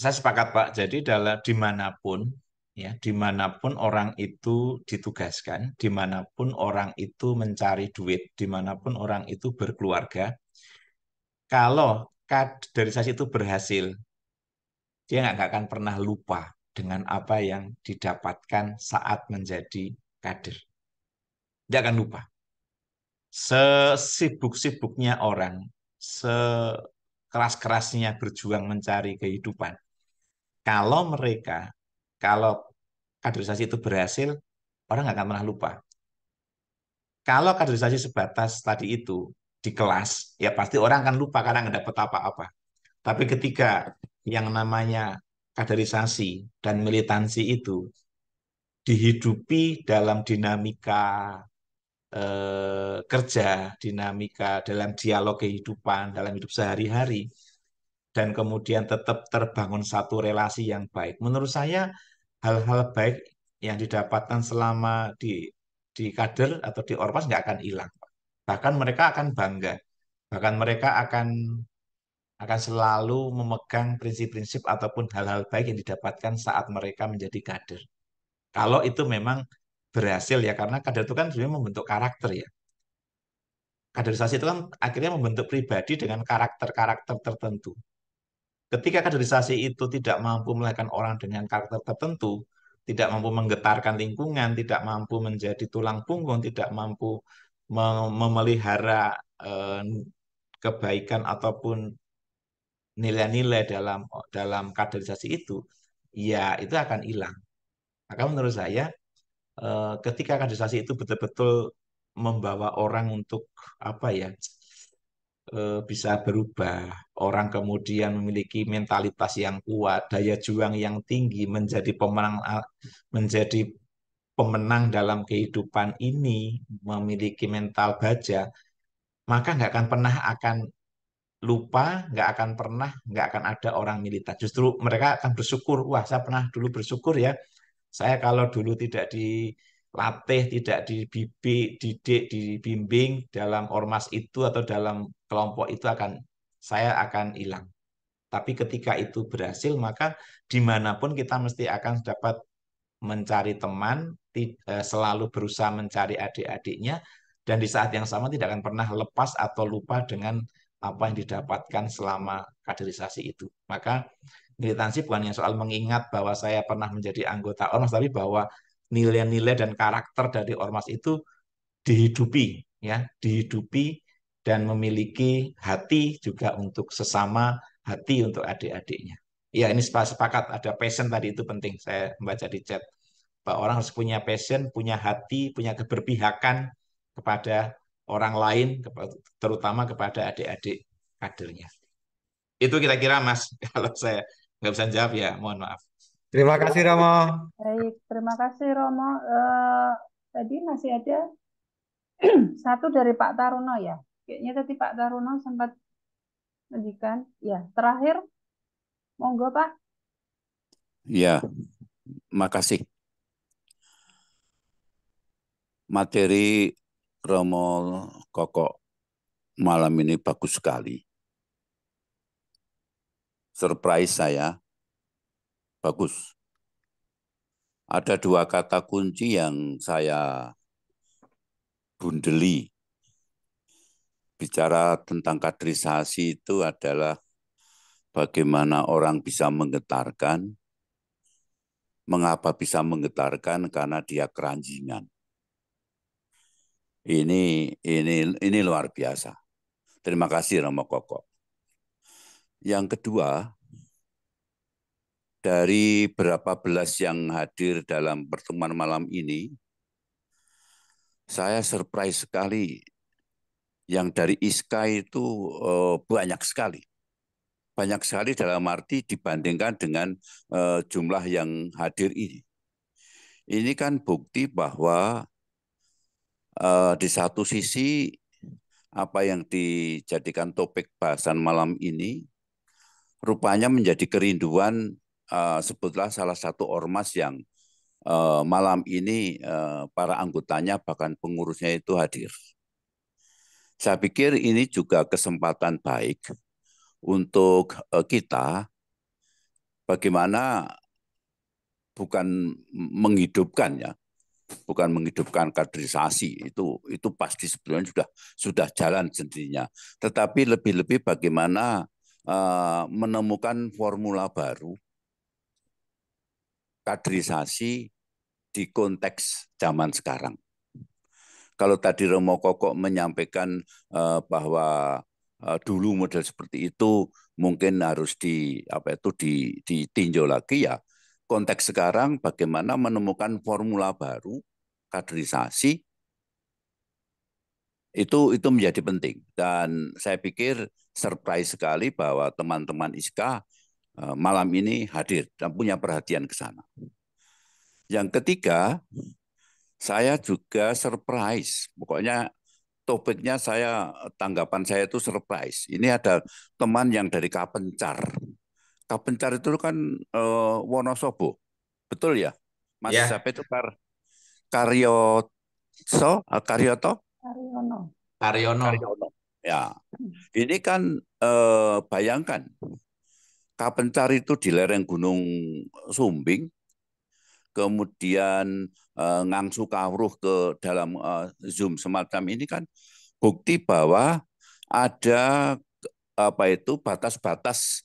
Saya sepakat Pak. Jadi dalam dimanapun ya dimanapun orang itu ditugaskan dimanapun orang itu mencari duit dimanapun orang itu berkeluarga kalau kaderisasi itu berhasil dia nggak akan pernah lupa dengan apa yang didapatkan saat menjadi kader dia akan lupa sesibuk-sibuknya orang sekeras-kerasnya berjuang mencari kehidupan kalau mereka kalau kaderisasi itu berhasil, orang nggak akan pernah lupa. Kalau kaderisasi sebatas tadi itu di kelas, ya pasti orang akan lupa karena nggak dapat apa-apa. Tapi ketika yang namanya kaderisasi dan militansi itu dihidupi dalam dinamika eh, kerja, dinamika dalam dialog kehidupan, dalam hidup sehari-hari, dan kemudian tetap terbangun satu relasi yang baik. Menurut saya hal-hal baik ya. yang didapatkan selama di di kader atau di ormas nggak akan hilang bahkan mereka akan bangga bahkan mereka akan akan selalu memegang prinsip-prinsip ataupun hal-hal baik yang didapatkan saat mereka menjadi kader kalau itu memang berhasil ya karena kader itu kan sebenarnya membentuk karakter ya kaderisasi itu kan akhirnya membentuk pribadi dengan karakter-karakter tertentu Ketika kaderisasi itu tidak mampu melahirkan orang dengan karakter tertentu, tidak mampu menggetarkan lingkungan, tidak mampu menjadi tulang punggung, tidak mampu mem memelihara eh, kebaikan ataupun nilai-nilai dalam dalam kaderisasi itu, ya itu akan hilang. Maka menurut saya eh, ketika kaderisasi itu betul-betul membawa orang untuk apa ya Eh, bisa berubah. Orang kemudian memiliki mentalitas yang kuat, daya juang yang tinggi, menjadi pemenang menjadi pemenang dalam kehidupan ini, memiliki mental baja, maka nggak akan pernah akan lupa, nggak akan pernah, nggak akan ada orang militan. Justru mereka akan bersyukur, wah saya pernah dulu bersyukur ya, saya kalau dulu tidak di dilatih, tidak dibibik, didik, dibimbing dalam ormas itu atau dalam kelompok itu akan saya akan hilang. Tapi ketika itu berhasil, maka dimanapun kita mesti akan dapat mencari teman, eh, selalu berusaha mencari adik-adiknya, dan di saat yang sama tidak akan pernah lepas atau lupa dengan apa yang didapatkan selama kaderisasi itu. Maka militansi bukan hanya soal mengingat bahwa saya pernah menjadi anggota ormas, tapi bahwa nilai-nilai dan karakter dari ormas itu dihidupi ya dihidupi dan memiliki hati juga untuk sesama hati untuk adik-adiknya ya ini sepakat ada passion tadi itu penting saya membaca di chat bahwa orang harus punya passion punya hati punya keberpihakan kepada orang lain terutama kepada adik-adik kadernya itu kira-kira mas *laughs* kalau saya nggak bisa jawab ya mohon maaf Terima kasih Romo. Baik, terima kasih Romo. Eh, tadi masih ada *clears throat* satu dari Pak Taruno ya. Kayaknya tadi Pak Taruno sempat menjikan. Ya, terakhir monggo Pak. Ya, makasih. Materi Romo Koko malam ini bagus sekali. Surprise saya bagus. Ada dua kata kunci yang saya bundeli. Bicara tentang kaderisasi itu adalah bagaimana orang bisa menggetarkan. Mengapa bisa menggetarkan? Karena dia keranjingan. Ini ini ini luar biasa. Terima kasih Romo Koko. Yang kedua, dari berapa belas yang hadir dalam pertemuan malam ini, saya surprise sekali yang dari ISKA itu eh, banyak sekali. Banyak sekali dalam arti dibandingkan dengan eh, jumlah yang hadir ini. Ini kan bukti bahwa eh, di satu sisi apa yang dijadikan topik bahasan malam ini rupanya menjadi kerinduan uh, sebutlah salah satu ormas yang uh, malam ini uh, para anggotanya bahkan pengurusnya itu hadir. Saya pikir ini juga kesempatan baik untuk uh, kita bagaimana bukan menghidupkan ya, bukan menghidupkan kaderisasi itu itu pasti sebetulnya sudah sudah jalan sendirinya. Tetapi lebih-lebih bagaimana menemukan formula baru kaderisasi di konteks zaman sekarang. Kalau tadi Romo Kokok menyampaikan eh, bahwa eh, dulu model seperti itu mungkin harus di apa itu ditinjau lagi ya. Konteks sekarang bagaimana menemukan formula baru kaderisasi itu itu menjadi penting dan saya pikir surprise sekali bahwa teman-teman ISKA Eh, malam ini hadir dan punya perhatian ke sana. Yang ketiga, saya juga surprise. Pokoknya topiknya saya tanggapan saya itu surprise. Ini ada teman yang dari Kapencar. Kapencar itu kan uh, Wonosobo. Betul ya? Mas yeah. siapa itu Kar Karyoso, eh, Karyoto? Karyono. Karyono. Karyono. Ya. Ini kan uh, bayangkan Kapencar itu di lereng Gunung Sumbing, kemudian eh, Ngangsu Kawruh ke dalam eh, Zoom semacam ini kan bukti bahwa ada apa itu batas-batas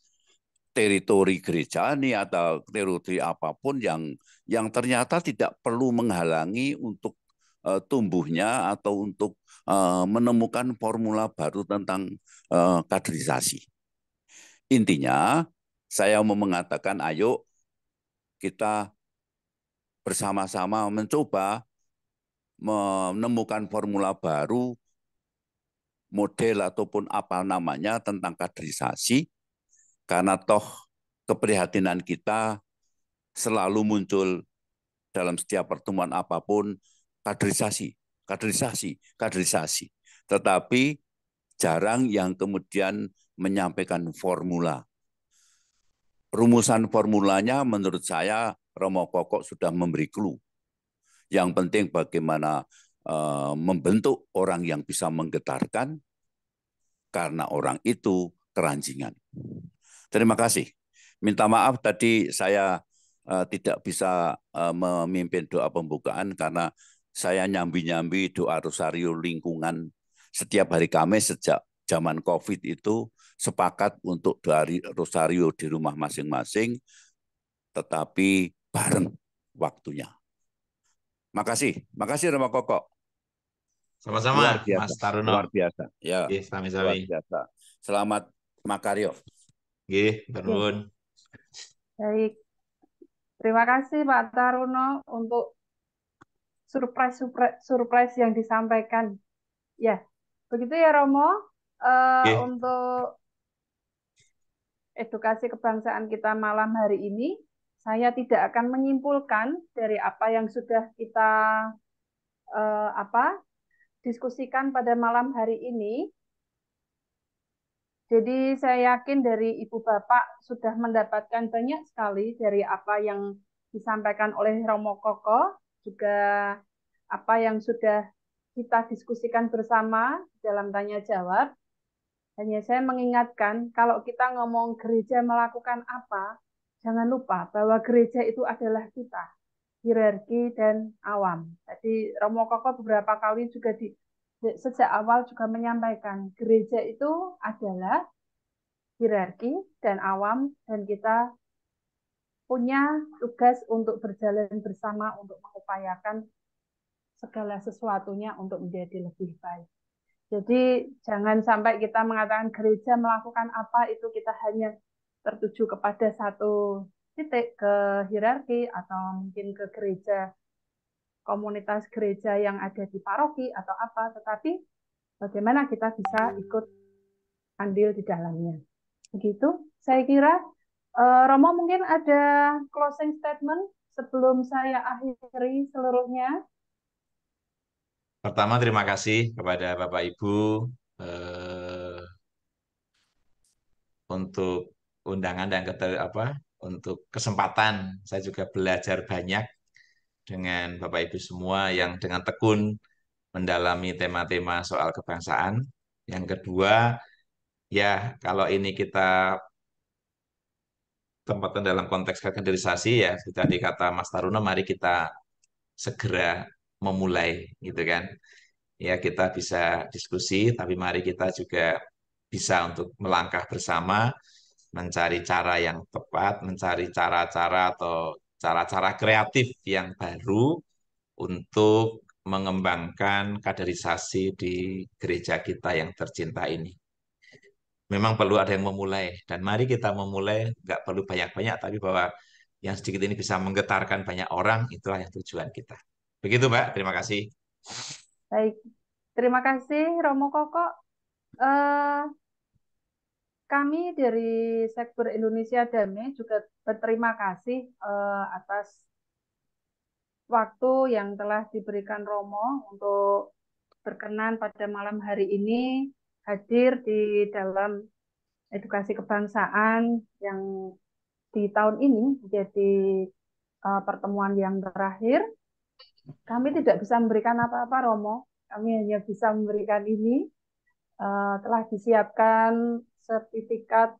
teritori gereja ini atau teritori apapun yang yang ternyata tidak perlu menghalangi untuk uh, tumbuhnya atau untuk uh, menemukan formula baru tentang uh, kaderisasi. Intinya saya mau mengatakan ayo kita bersama-sama mencoba menemukan formula baru model ataupun apa namanya tentang kaderisasi karena toh keprihatinan kita selalu muncul dalam setiap pertemuan apapun kaderisasi, kaderisasi, kaderisasi. Tetapi jarang yang kemudian menyampaikan formula. Rumusan formulanya menurut saya Romo Kokok sudah memberi clue. Yang penting bagaimana uh, membentuk orang yang bisa menggetarkan karena orang itu keranjingan. Terima kasih. Minta maaf tadi saya uh, tidak bisa uh, memimpin doa pembukaan karena saya nyambi-nyambi doa rosario lingkungan setiap hari Kamis sejak zaman Covid itu sepakat untuk dari Rosario di rumah masing-masing, tetapi bareng waktunya. Makasih, makasih Rama Koko. Sama-sama, Mas Taruno. Luar biasa. Ya, Gih, sami -sami. luar biasa. Selamat Makario. Gih, berun. Baik. Terima kasih Pak Taruno untuk surprise surprise, surprise yang disampaikan. Ya, begitu ya Romo. Uh, Untuk edukasi kebangsaan kita malam hari ini, saya tidak akan menyimpulkan dari apa yang sudah kita eh, apa diskusikan pada malam hari ini. Jadi saya yakin dari Ibu Bapak sudah mendapatkan banyak sekali dari apa yang disampaikan oleh Romo Koko, juga apa yang sudah kita diskusikan bersama dalam tanya jawab. Hanya saya mengingatkan, kalau kita ngomong gereja melakukan apa, jangan lupa bahwa gereja itu adalah kita, hierarki dan awam. Jadi Romo Koko beberapa kali juga di sejak awal juga menyampaikan gereja itu adalah hierarki dan awam dan kita punya tugas untuk berjalan bersama untuk mengupayakan segala sesuatunya untuk menjadi lebih baik. Jadi jangan sampai kita mengatakan gereja melakukan apa itu kita hanya tertuju kepada satu titik ke hierarki atau mungkin ke gereja komunitas gereja yang ada di paroki atau apa, tetapi bagaimana kita bisa ikut andil di dalamnya. Begitu, saya kira eh, Romo mungkin ada closing statement sebelum saya akhiri seluruhnya. Pertama terima kasih kepada Bapak Ibu eh, untuk undangan dan keter, apa untuk kesempatan saya juga belajar banyak dengan Bapak Ibu semua yang dengan tekun mendalami tema-tema soal kebangsaan. Yang kedua, ya kalau ini kita tempatkan dalam konteks kaderisasi ya sudah dikata Mas Taruna mari kita segera memulai gitu kan ya kita bisa diskusi tapi mari kita juga bisa untuk melangkah bersama mencari cara yang tepat mencari cara-cara atau cara-cara kreatif yang baru untuk mengembangkan kaderisasi di gereja kita yang tercinta ini. Memang perlu ada yang memulai dan mari kita memulai nggak perlu banyak-banyak tapi bahwa yang sedikit ini bisa menggetarkan banyak orang itulah yang tujuan kita. Begitu Mbak, terima kasih. Baik, terima kasih Romo Koko. Uh, kami dari Sekber Indonesia Damai juga berterima kasih uh, atas waktu yang telah diberikan Romo untuk berkenan pada malam hari ini hadir di dalam edukasi kebangsaan yang di tahun ini menjadi uh, pertemuan yang terakhir. Kami tidak bisa memberikan apa-apa, Romo. Kami hanya bisa memberikan ini. Uh, telah disiapkan sertifikat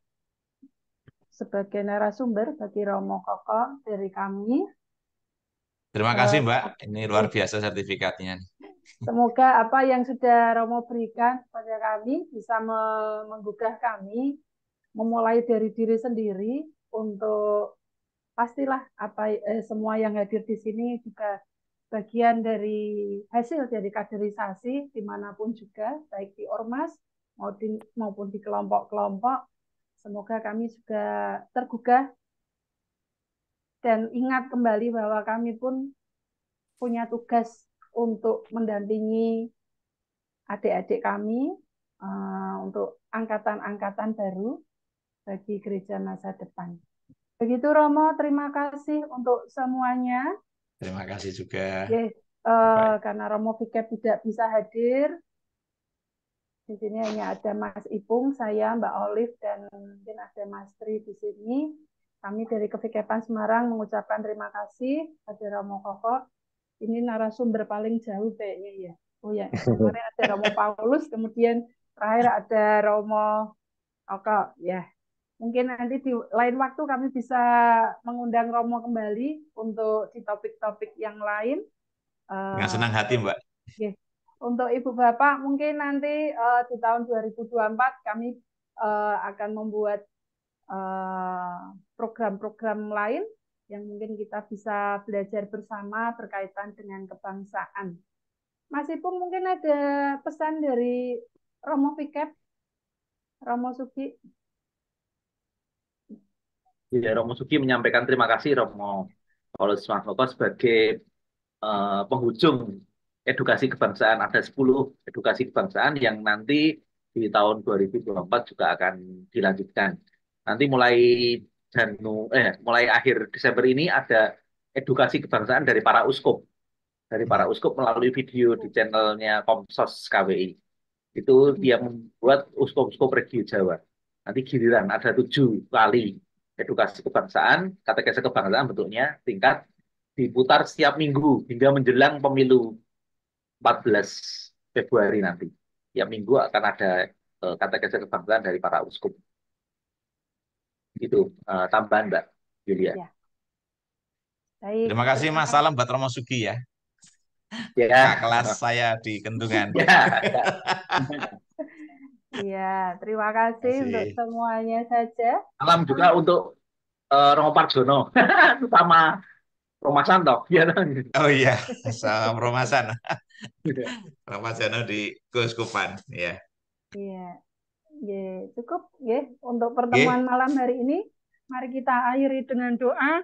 sebagai narasumber bagi Romo Koko dari kami. Terima kasih, uh, Mbak. Ini luar biasa sertifikatnya. Semoga apa yang sudah Romo berikan kepada kami bisa menggugah kami memulai dari diri sendiri untuk pastilah apa eh, semua yang hadir di sini juga bagian dari hasil dari kaderisasi dimanapun juga, baik di ormas maupun di kelompok-kelompok. Semoga kami juga tergugah dan ingat kembali bahwa kami pun punya tugas untuk mendampingi adik-adik kami uh, untuk angkatan-angkatan baru bagi gereja masa depan. Begitu Romo, terima kasih untuk semuanya. Terima kasih juga. Uh, karena Romo Fikir tidak bisa hadir, di sini hanya ada Mas Ipung, saya, Mbak Olive, dan mungkin ada Mas Tri di sini. Kami dari kevikepan Semarang mengucapkan terima kasih pada Romo Koko. Ini narasumber paling jauh kayaknya ya. Oh ya, *laughs* kemarin ada Romo Paulus, kemudian terakhir ada Romo Koko. Ya, Mungkin nanti di lain waktu kami bisa mengundang Romo kembali untuk di topik-topik yang lain. Dengan senang hati, Mbak. Okay. Untuk Ibu Bapak, mungkin nanti uh, di tahun 2024 kami uh, akan membuat eh, program-program uh, lain yang mungkin kita bisa belajar bersama berkaitan dengan kebangsaan. Mas Ipung mungkin ada pesan dari Romo Fikep, Romo Sugi. Ya, Romo Sugi menyampaikan terima kasih Romo Paulus Markoko sebagai uh, penghujung edukasi kebangsaan. Ada 10 edukasi kebangsaan yang nanti di tahun 2024 juga akan dilanjutkan. Nanti mulai Janu, eh, mulai akhir Desember ini ada edukasi kebangsaan dari para uskup. Dari para uskup melalui video di channelnya Komsos KWI. Itu dia hmm. membuat uskup-uskup Regio Jawa. Nanti giliran ada tujuh kali edukasi kebangsaan, katekese kebangsaan bentuknya tingkat diputar setiap minggu hingga menjelang pemilu 14 Februari nanti. Ya, minggu akan ada uh, e, katekese kebangsaan dari para uskup. Itu uh, e, tambahan Mbak Julia. Ya. Baik. Terima kasih Mas. Salam buat Romo Sugi ya. Ya. Kak kelas saya di Kendungan. Ya. *laughs* Iya, terima kasih, Masih. untuk semuanya saja. Salam juga untuk uh, eh, Romo Parjono, utama *laughs* Romasan toh, ya Oh iya, salam Romasan. Iya. Romasano di Kuskupan, ya. Iya. Ya, cukup ya untuk pertemuan ya. malam hari ini. Mari kita akhiri dengan doa.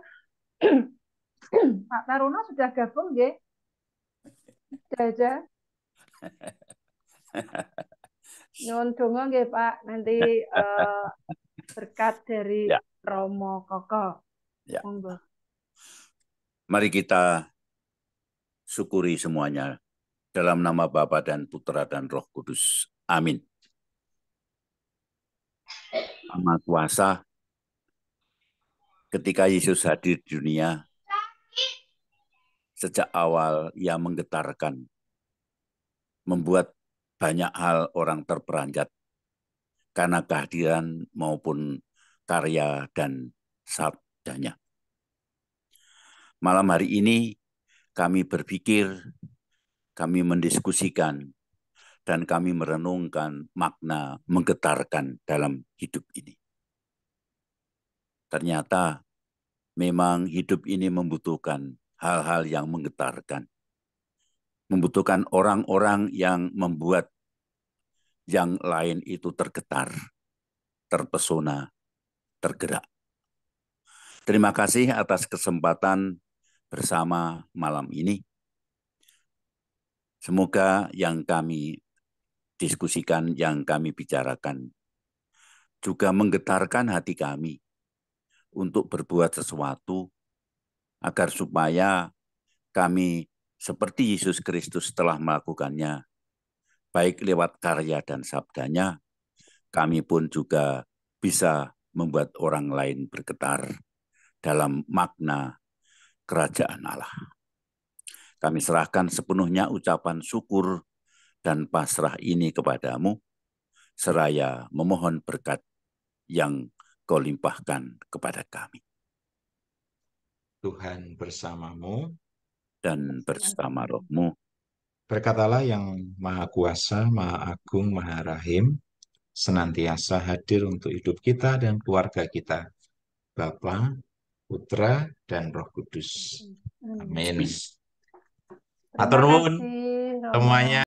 *clears throat* Pak Taruna sudah gabung ya? Sudah aja. *laughs* Nyuwun donga nggih Pak, nanti uh, berkat dari ya. Romo Koko. Ya. Monggo. Mari kita syukuri semuanya dalam nama Bapa dan Putra dan Roh Kudus. Amin. Sama kuasa ketika Yesus hadir di dunia sejak awal ia menggetarkan membuat banyak hal orang terperanjat karena kehadiran maupun karya dan sabdanya. Malam hari ini kami berpikir, kami mendiskusikan, dan kami merenungkan makna menggetarkan dalam hidup ini. Ternyata memang hidup ini membutuhkan hal-hal yang menggetarkan. Membutuhkan orang-orang yang membuat yang lain itu tergetar, terpesona, tergerak. Terima kasih atas kesempatan bersama malam ini. Semoga yang kami diskusikan, yang kami bicarakan juga menggetarkan hati kami untuk berbuat sesuatu agar supaya kami seperti Yesus Kristus telah melakukannya baik lewat karya dan sabdanya, kami pun juga bisa membuat orang lain bergetar dalam makna kerajaan Allah. Kami serahkan sepenuhnya ucapan syukur dan pasrah ini kepadamu, seraya memohon berkat yang kau limpahkan kepada kami. Tuhan bersamamu dan bersama rohmu. Berkatalah yang Maha Kuasa, Maha Agung, Maha Rahim, senantiasa hadir untuk hidup kita dan keluarga kita. Bapa, Putra, dan Roh Kudus. Amin. Atur semuanya.